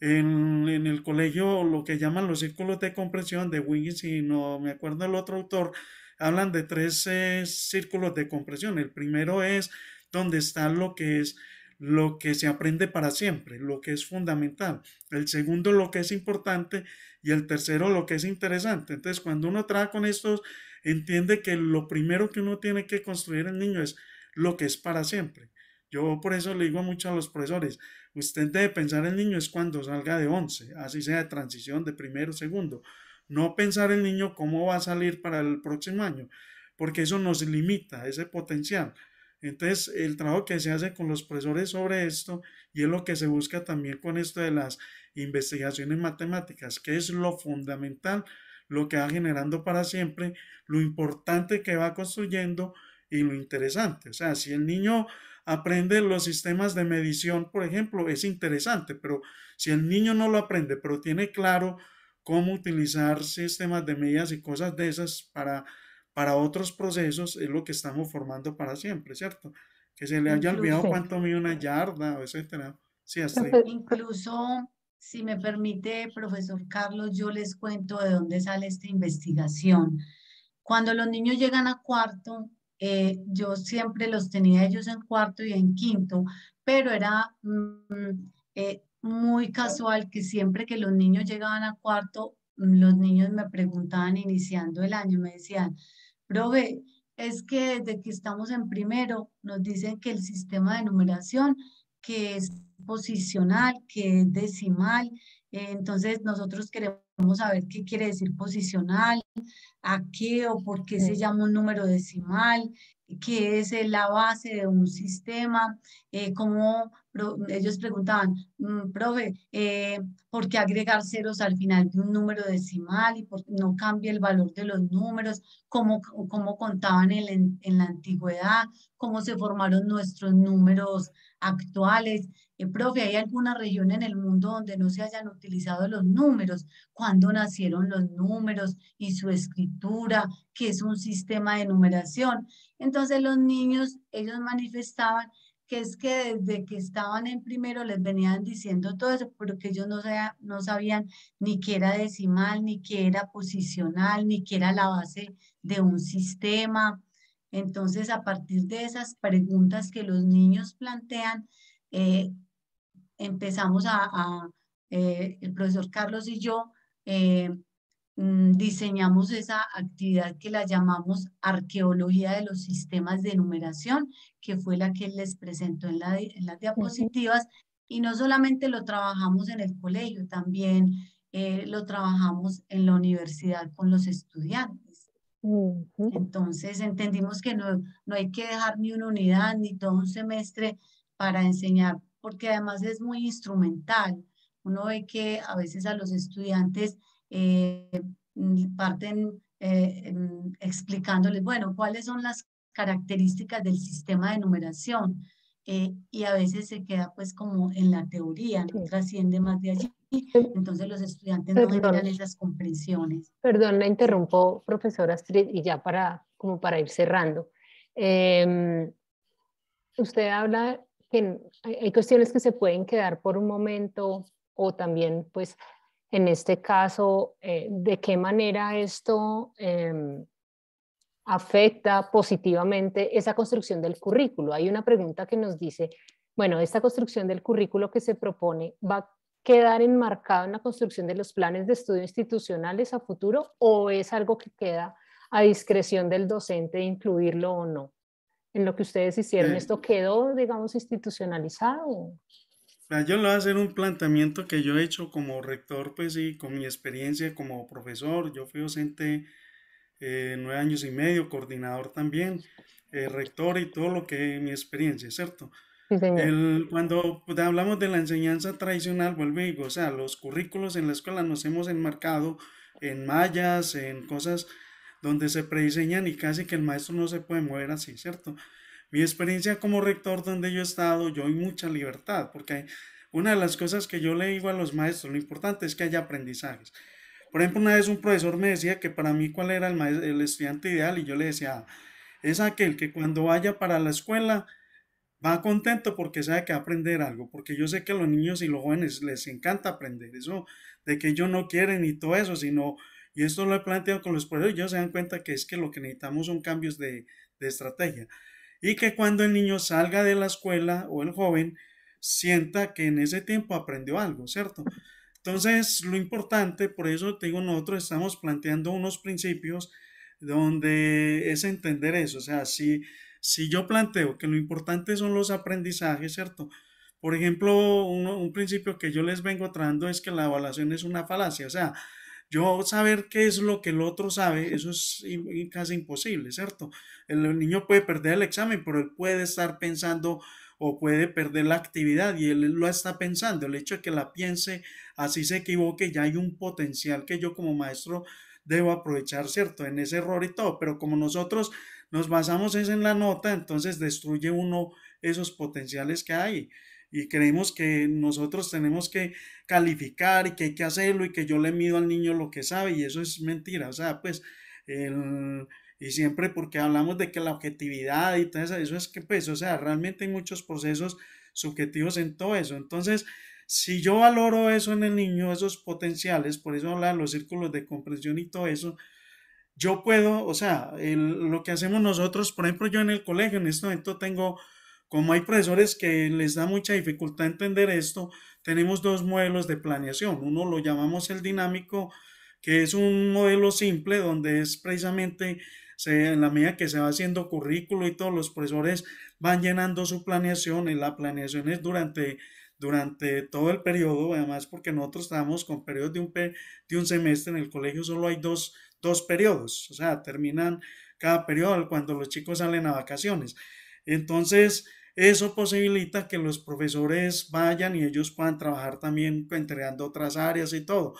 en, el colegio lo que llaman los círculos de compresión de Wiggins y no me acuerdo el otro autor, hablan de tres eh, círculos de compresión. El primero es donde está lo que es lo que se aprende para siempre, lo que es fundamental. El segundo, lo que es importante. Y el tercero, lo que es interesante. Entonces, cuando uno trabaja con estos, entiende que lo primero que uno tiene que construir el niño es lo que es para siempre. Yo por eso le digo mucho a los profesores, Usted debe pensar el niño es cuando salga de 11, así sea de transición de primero, segundo. No pensar el niño cómo va a salir para el próximo año, porque eso nos limita ese potencial. Entonces, el trabajo que se hace con los profesores sobre esto y es lo que se busca también con esto de las investigaciones matemáticas, que es lo fundamental, lo que va generando para siempre, lo importante que va construyendo y lo interesante. O sea, si el niño aprende los sistemas de medición, por ejemplo, es interesante, pero si el niño no lo aprende, pero tiene claro cómo utilizar sistemas de medidas y cosas de esas para, para otros procesos, es lo que estamos formando para siempre, ¿cierto? Que se le haya olvidado cuánto mide una yarda, etcétera. Sí, Incluso, si me permite, profesor Carlos, yo les cuento de dónde sale esta investigación. Cuando los niños llegan a cuarto, eh, yo siempre los tenía ellos en cuarto y en quinto, pero era mm, eh, muy casual que siempre que los niños llegaban a cuarto, mm, los niños me preguntaban iniciando el año, me decían, profe, es que desde que estamos en primero nos dicen que el sistema de numeración, que es posicional, que es decimal, entonces, nosotros queremos saber qué quiere decir posicional, a qué o por qué se llama un número decimal, qué es eh, la base de un sistema, eh, cómo ellos preguntaban, mm, profe, eh, ¿por qué agregar ceros al final de un número decimal y por qué no cambia el valor de los números? ¿Cómo, cómo contaban en la antigüedad? ¿Cómo se formaron nuestros números actuales? Eh, profe, ¿hay alguna región en el mundo donde no se hayan utilizado los números? ¿Cuándo nacieron los números y su escritura, que es un sistema de numeración? Entonces los niños, ellos manifestaban que es que desde que estaban en primero les venían diciendo todo eso, pero ellos no, sabían ni qué era decimal, ni qué era posicional, ni qué era la base de un sistema. Entonces, a partir de esas preguntas que los niños plantean, eh, empezamos a, eh, el profesor Carlos y yo eh, mm, diseñamos esa actividad que la llamamos arqueología de los sistemas de numeración, que fue la que les presentó en, la, las diapositivas. Y no solamente lo trabajamos en el colegio, también eh, lo trabajamos en la universidad con los estudiantes. Entonces entendimos que no, no hay que dejar ni una unidad ni todo un semestre para enseñar porque además es muy instrumental. Uno ve que a veces a los estudiantes eh, mm, parten eh, mm, explicándoles, bueno, cuáles son las características del sistema de numeración eh, y a veces se queda pues como en la teoría, no trasciende más de allí. Em, Entonces los estudiantes no generan esas comprensiones. Perdón, la interrumpo, profesora Astrid, y ya para, como para ir cerrando. Em, usted habla hay cuestiones que se pueden quedar por un momento o también, pues, en este caso, eh, de qué manera esto em, afecta positivamente esa construcción del currículo. Hay una pregunta que nos dice, bueno, esta construcción del currículo que se propone va a quedar enmarcada en la construcción de los planes de estudio institucionales a futuro o es algo que queda a discreción del docente de incluirlo o no en lo que ustedes hicieron. Eh, Esto quedó, digamos, institucionalizado. Yo lo voy a hacer un planteamiento que yo he hecho como rector, pues sí, con mi experiencia como profesor. Yo fui docente eh, nueve años y medio, coordinador también, eh, rector y todo lo que mi experiencia, ¿cierto? cuando pues, hablamos de la enseñanza tradicional, vuelvo y digo, o sea, los currículos en la escuela nos hemos enmarcado en mallas, en cosas donde se prediseñan y casi que el maestro no se puede mover así, ¿cierto? Mi experiencia como rector donde yo he estado, yo hay mucha libertad, porque una de las cosas que yo le digo a los maestros, lo importante es que haya aprendizajes. Por ejemplo, una vez un profesor me decía que para mí cuál era el, el estudiante ideal y yo le decía, es aquel que cuando vaya para la escuela va contento porque sabe que va a aprender algo, porque yo sé que a los niños y los jóvenes les encanta aprender, eso de que ellos no quieren y todo eso, sino y esto lo he planteado con los y ellos se dan cuenta que es que lo que necesitamos son cambios de, estrategia. Y que cuando el niño salga de la escuela o el joven sienta que en ese tiempo aprendió algo, ¿cierto? Entonces, lo importante, por eso te digo, nosotros estamos planteando unos principios donde es entender eso. O sea, si, si yo planteo que lo importante son los aprendizajes, ¿cierto? Por ejemplo, un, principio que yo les vengo trando es que la evaluación es una falacia. O sea, yo saber qué es lo que el otro sabe, eso es casi imposible, ¿cierto? El niño puede perder el examen, pero él puede estar pensando o puede perder la actividad y él lo está pensando. El hecho de que la piense, así se equivoque, ya hay un potencial que yo como maestro debo aprovechar, ¿cierto? En ese error y todo, pero como nosotros nos basamos en la nota, entonces destruye uno esos potenciales que hay y creemos que nosotros tenemos que calificar y que hay que hacerlo y que yo le mido al niño lo que sabe y eso es mentira. O sea, pues, y siempre porque hablamos de que la objetividad y todo eso, eso es que, pues, o sea, realmente hay muchos procesos subjetivos en todo eso. Entonces, si yo valoro eso en el niño, esos potenciales, por eso habla de los círculos de comprensión y todo eso, yo puedo, o sea, lo que hacemos nosotros, por ejemplo, yo en el colegio en este momento tengo como hay profesores que les da mucha dificultad entender esto, tenemos dos modelos de planeación. Uno lo llamamos el dinámico, que es un modelo simple donde es precisamente en la medida que se va haciendo currículo y todos los profesores van llenando su planeación y la planeación es durante, durante todo el periodo, además porque nosotros estamos con periodos de un, de un semestre, en el colegio solo hay dos, dos periodos, o sea, terminan cada periodo cuando los chicos salen a vacaciones. Entonces, eso posibilita que los profesores vayan y ellos puedan trabajar también entregando otras áreas y todo.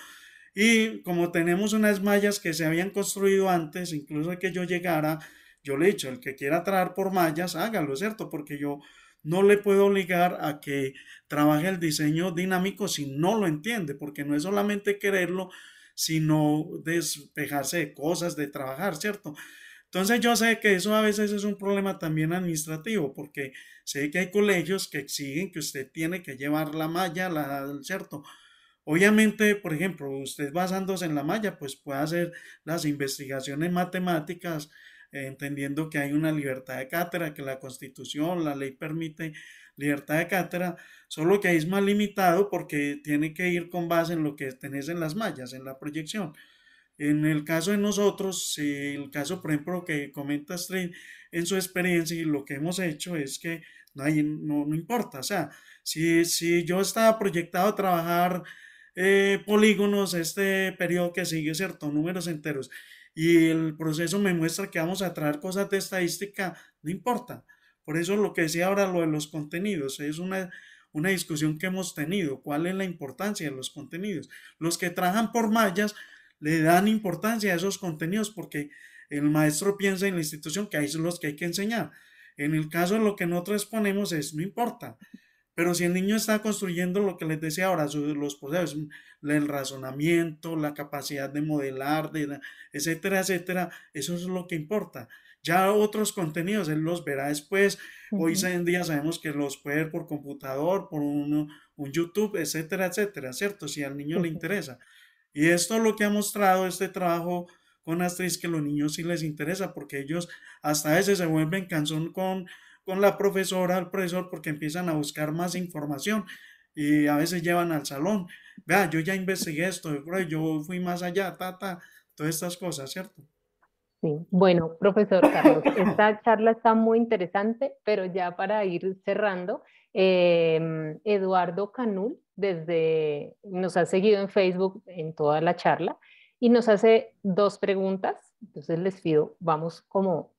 Y como tenemos unas mallas que se habían construido antes, incluso que yo llegara, yo le he dicho, el que quiera traer por mallas, hágalo, ¿cierto? Porque yo no le puedo obligar a que trabaje el diseño dinámico si no lo entiende, porque no es solamente quererlo, sino despejarse de cosas, de trabajar, ¿cierto? Entonces yo sé que eso a veces es un problema también administrativo, porque sé que hay colegios que exigen que usted tiene que llevar la malla, la, ¿cierto? Obviamente, por ejemplo, usted basándose en la malla, pues puede hacer las investigaciones matemáticas, entendiendo que hay una libertad de cátedra, que la constitución, la ley permite libertad de cátedra, solo que ahí es más limitado porque tiene que ir con base en lo que tenés en las mallas, en la proyección. En el caso de nosotros, si el caso, por ejemplo, que comenta String, en su experiencia y lo que hemos hecho es que no, no, importa. O sea, si, si yo estaba proyectado a trabajar eh, polígonos este periodo que sigue, ¿cierto? Números enteros. Y el proceso me muestra que vamos a traer cosas de estadística, no importa. Por eso lo que decía ahora lo de los contenidos, es una, una discusión que hemos tenido. ¿Cuál es la importancia de los contenidos? Los que trabajan por mallas le dan importancia a esos contenidos porque el maestro piensa en la institución que ahí son los que hay que enseñar. En el caso de lo que nosotros ponemos es, no importa. Pero si el niño está construyendo lo que les decía ahora, los procesos, el razonamiento, la capacidad de modelar, etcétera, etcétera, eso es lo que importa. Ya otros contenidos él los verá después. Hoy en día sabemos que los puede ver por computador, por un, YouTube, etcétera, etcétera, ¿cierto? Si al niño le interesa. Y esto es lo que ha mostrado este trabajo con Astrid, que los niños sí les interesa, porque ellos hasta a veces se vuelven cansón con, con la profesora, el profesor, porque empiezan a buscar más información y a veces llevan al salón. Vea, yo ya investigué esto, yo fui más allá, ta, ta, todas estas cosas, ¿cierto? Sí, bueno, profesor Carlos, esta *laughs* charla está muy interesante, pero ya para ir cerrando, Em, Eduardo Canul, desde, nos ha seguido en Facebook en toda la charla y nos hace dos preguntas. Entonces les pido, vamos como,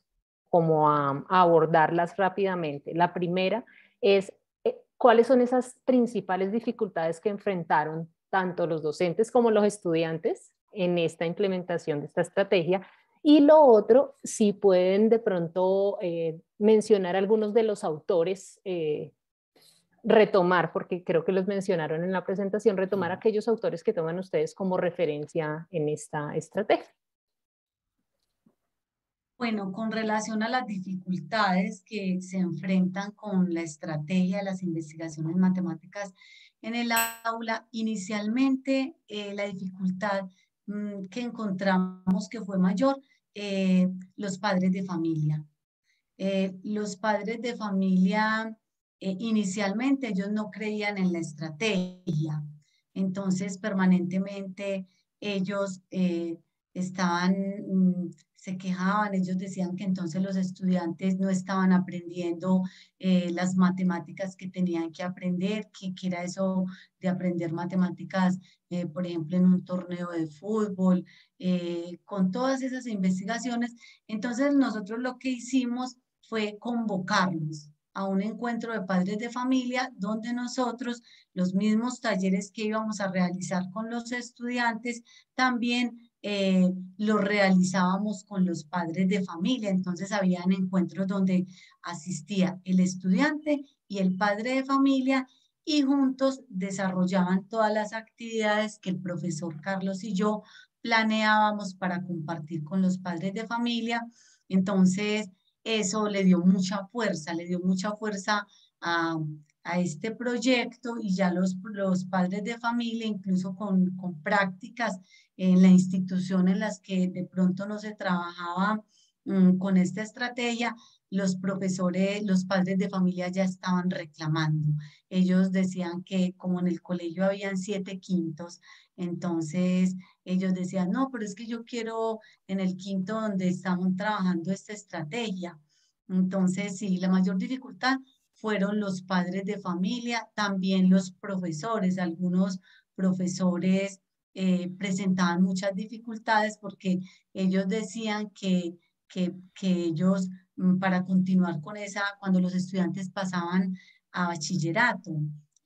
como a, abordarlas rápidamente. La primera es, eh, ¿cuáles son esas principales dificultades que enfrentaron tanto los docentes como los estudiantes en esta implementación de esta estrategia? Y lo otro, si pueden de pronto eh, mencionar algunos de los autores eh, retomar, porque creo que los mencionaron en la presentación, retomar aquellos autores que toman ustedes como referencia en esta estrategia. Bueno, con relación a las dificultades que se enfrentan con la estrategia de las investigaciones matemáticas en el aula, inicialmente eh, la dificultad mm, que encontramos que fue mayor, eh, los padres de familia. Eh, los padres de familia eh, inicialmente ellos no creían en la estrategia, entonces permanentemente ellos eh, estaban, mm, se quejaban, ellos decían que entonces los estudiantes no estaban aprendiendo eh, las matemáticas que tenían que aprender, que, era eso de aprender matemáticas, por ejemplo, en un torneo de fútbol, con todas esas investigaciones. Entonces nosotros lo que hicimos fue convocarlos a un encuentro de padres de familia donde nosotros los mismos talleres que íbamos a realizar con los estudiantes también eh, lo realizábamos con los padres de familia. Entonces habían encuentros donde asistía el estudiante y el padre de familia y juntos desarrollaban todas las actividades que el profesor Carlos y yo planeábamos para compartir con los padres de familia. Entonces, eso le dio mucha fuerza, le dio mucha fuerza a, este proyecto y ya los, padres de familia, incluso con, prácticas en la institución en las que de pronto no se trabajaba mm, con esta estrategia, los profesores, los padres de familia ya estaban reclamando. Ellos decían que como en el colegio habían siete quintos, entonces ellos decían, no, pero es que yo quiero en el quinto donde estamos trabajando esta estrategia. Entonces, sí, la mayor dificultad fueron los padres de familia, también los profesores. Algunos profesores eh, presentaban muchas dificultades porque ellos decían que, que, que ellos Mm, para continuar con esa, cuando los estudiantes pasaban a bachillerato,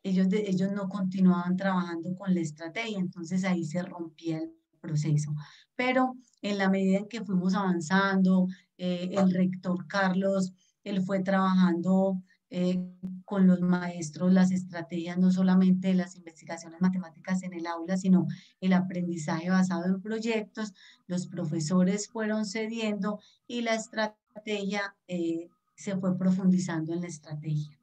ellos, ellos no continuaban trabajando con la estrategia, entonces ahí se rompía el proceso. Pero en la medida en que fuimos avanzando, eh, el rector Carlos, él fue trabajando eh, con los maestros las estrategias, no solamente las investigaciones matemáticas en el aula, sino el aprendizaje basado en proyectos, los profesores fueron cediendo y la estrategia estrategia eh, se fue profundizando en la estrategia.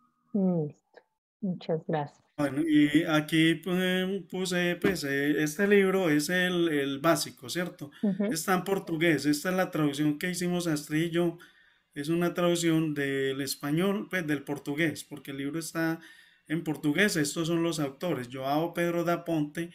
Muchas gracias. Bueno, y aquí pues, eh, puse, pues, eh, este libro es el, el básico, ¿cierto? Está en portugués, esta es la traducción que hicimos Astrillo, es una traducción del español, pues, del portugués, porque el libro está en portugués, estos son los autores, Joao Pedro da Ponte,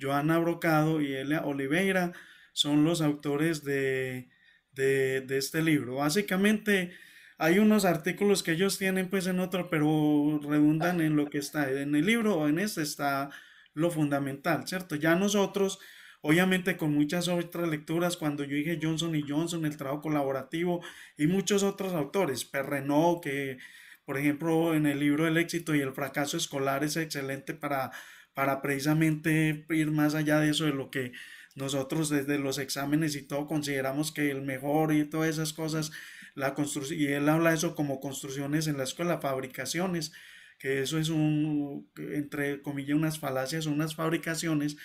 Joana Brocado y Elia Oliveira, son los autores de de, este libro. Básicamente hay unos artículos que ellos tienen pues en otro, pero redundan en lo que está en el libro o en este está lo fundamental, ¿cierto? Ya nosotros, obviamente con muchas otras lecturas, cuando yo dije Johnson y Johnson, el trabajo colaborativo y muchos otros autores, Perrenó, pues, que por ejemplo en el libro El éxito y el fracaso escolar es excelente para, para precisamente ir más allá de eso, de lo que nosotros desde los exámenes y todo consideramos que el mejor y todas esas cosas, la y él habla eso como construcciones en la escuela, fabricaciones, que eso es un, entre comillas, unas falacias, unas fabricaciones.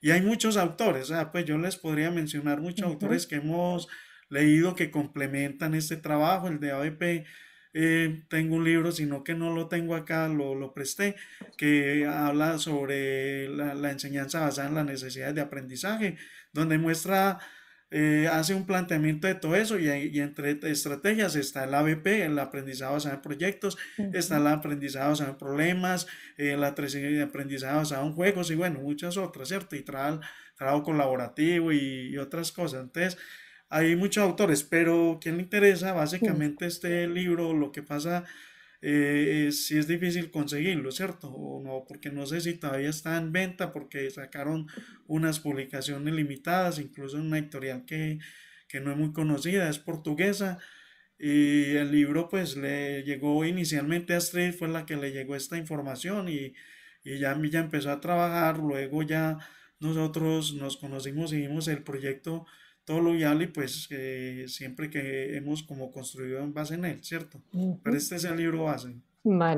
Y hay muchos autores, sea, ah, pues yo les podría mencionar muchos autores que hemos leído que complementan este trabajo, el de ABP eh, tengo un libro, sino que no lo tengo acá, lo, lo presté, que habla sobre la, enseñanza basada en las necesidades de aprendizaje, donde muestra, eh, hace un planteamiento de todo eso y, entre estrategias está el ABP, el aprendizaje basado en proyectos, está el aprendizaje basado en problemas, el eh, aprendizaje basado en juegos y bueno, muchas otras, ¿cierto? Y trabajo colaborativo y, y otras cosas. Entonces, hay muchos autores, pero ¿quién le interesa, básicamente este libro, lo que pasa eh, es si es difícil conseguirlo, ¿cierto? O no, porque no sé si todavía está en venta, porque sacaron unas publicaciones limitadas, incluso una editorial que, que no es muy conocida, es portuguesa. Y el libro pues le llegó inicialmente a Astrid, fue la que le llegó esta información y, y ya, ya empezó a trabajar, luego ya nosotros nos conocimos y vimos el proyecto todo lo viable, pues eh, siempre que hemos como construido en base en él, ¿cierto? Pero este es el libro base. Vale.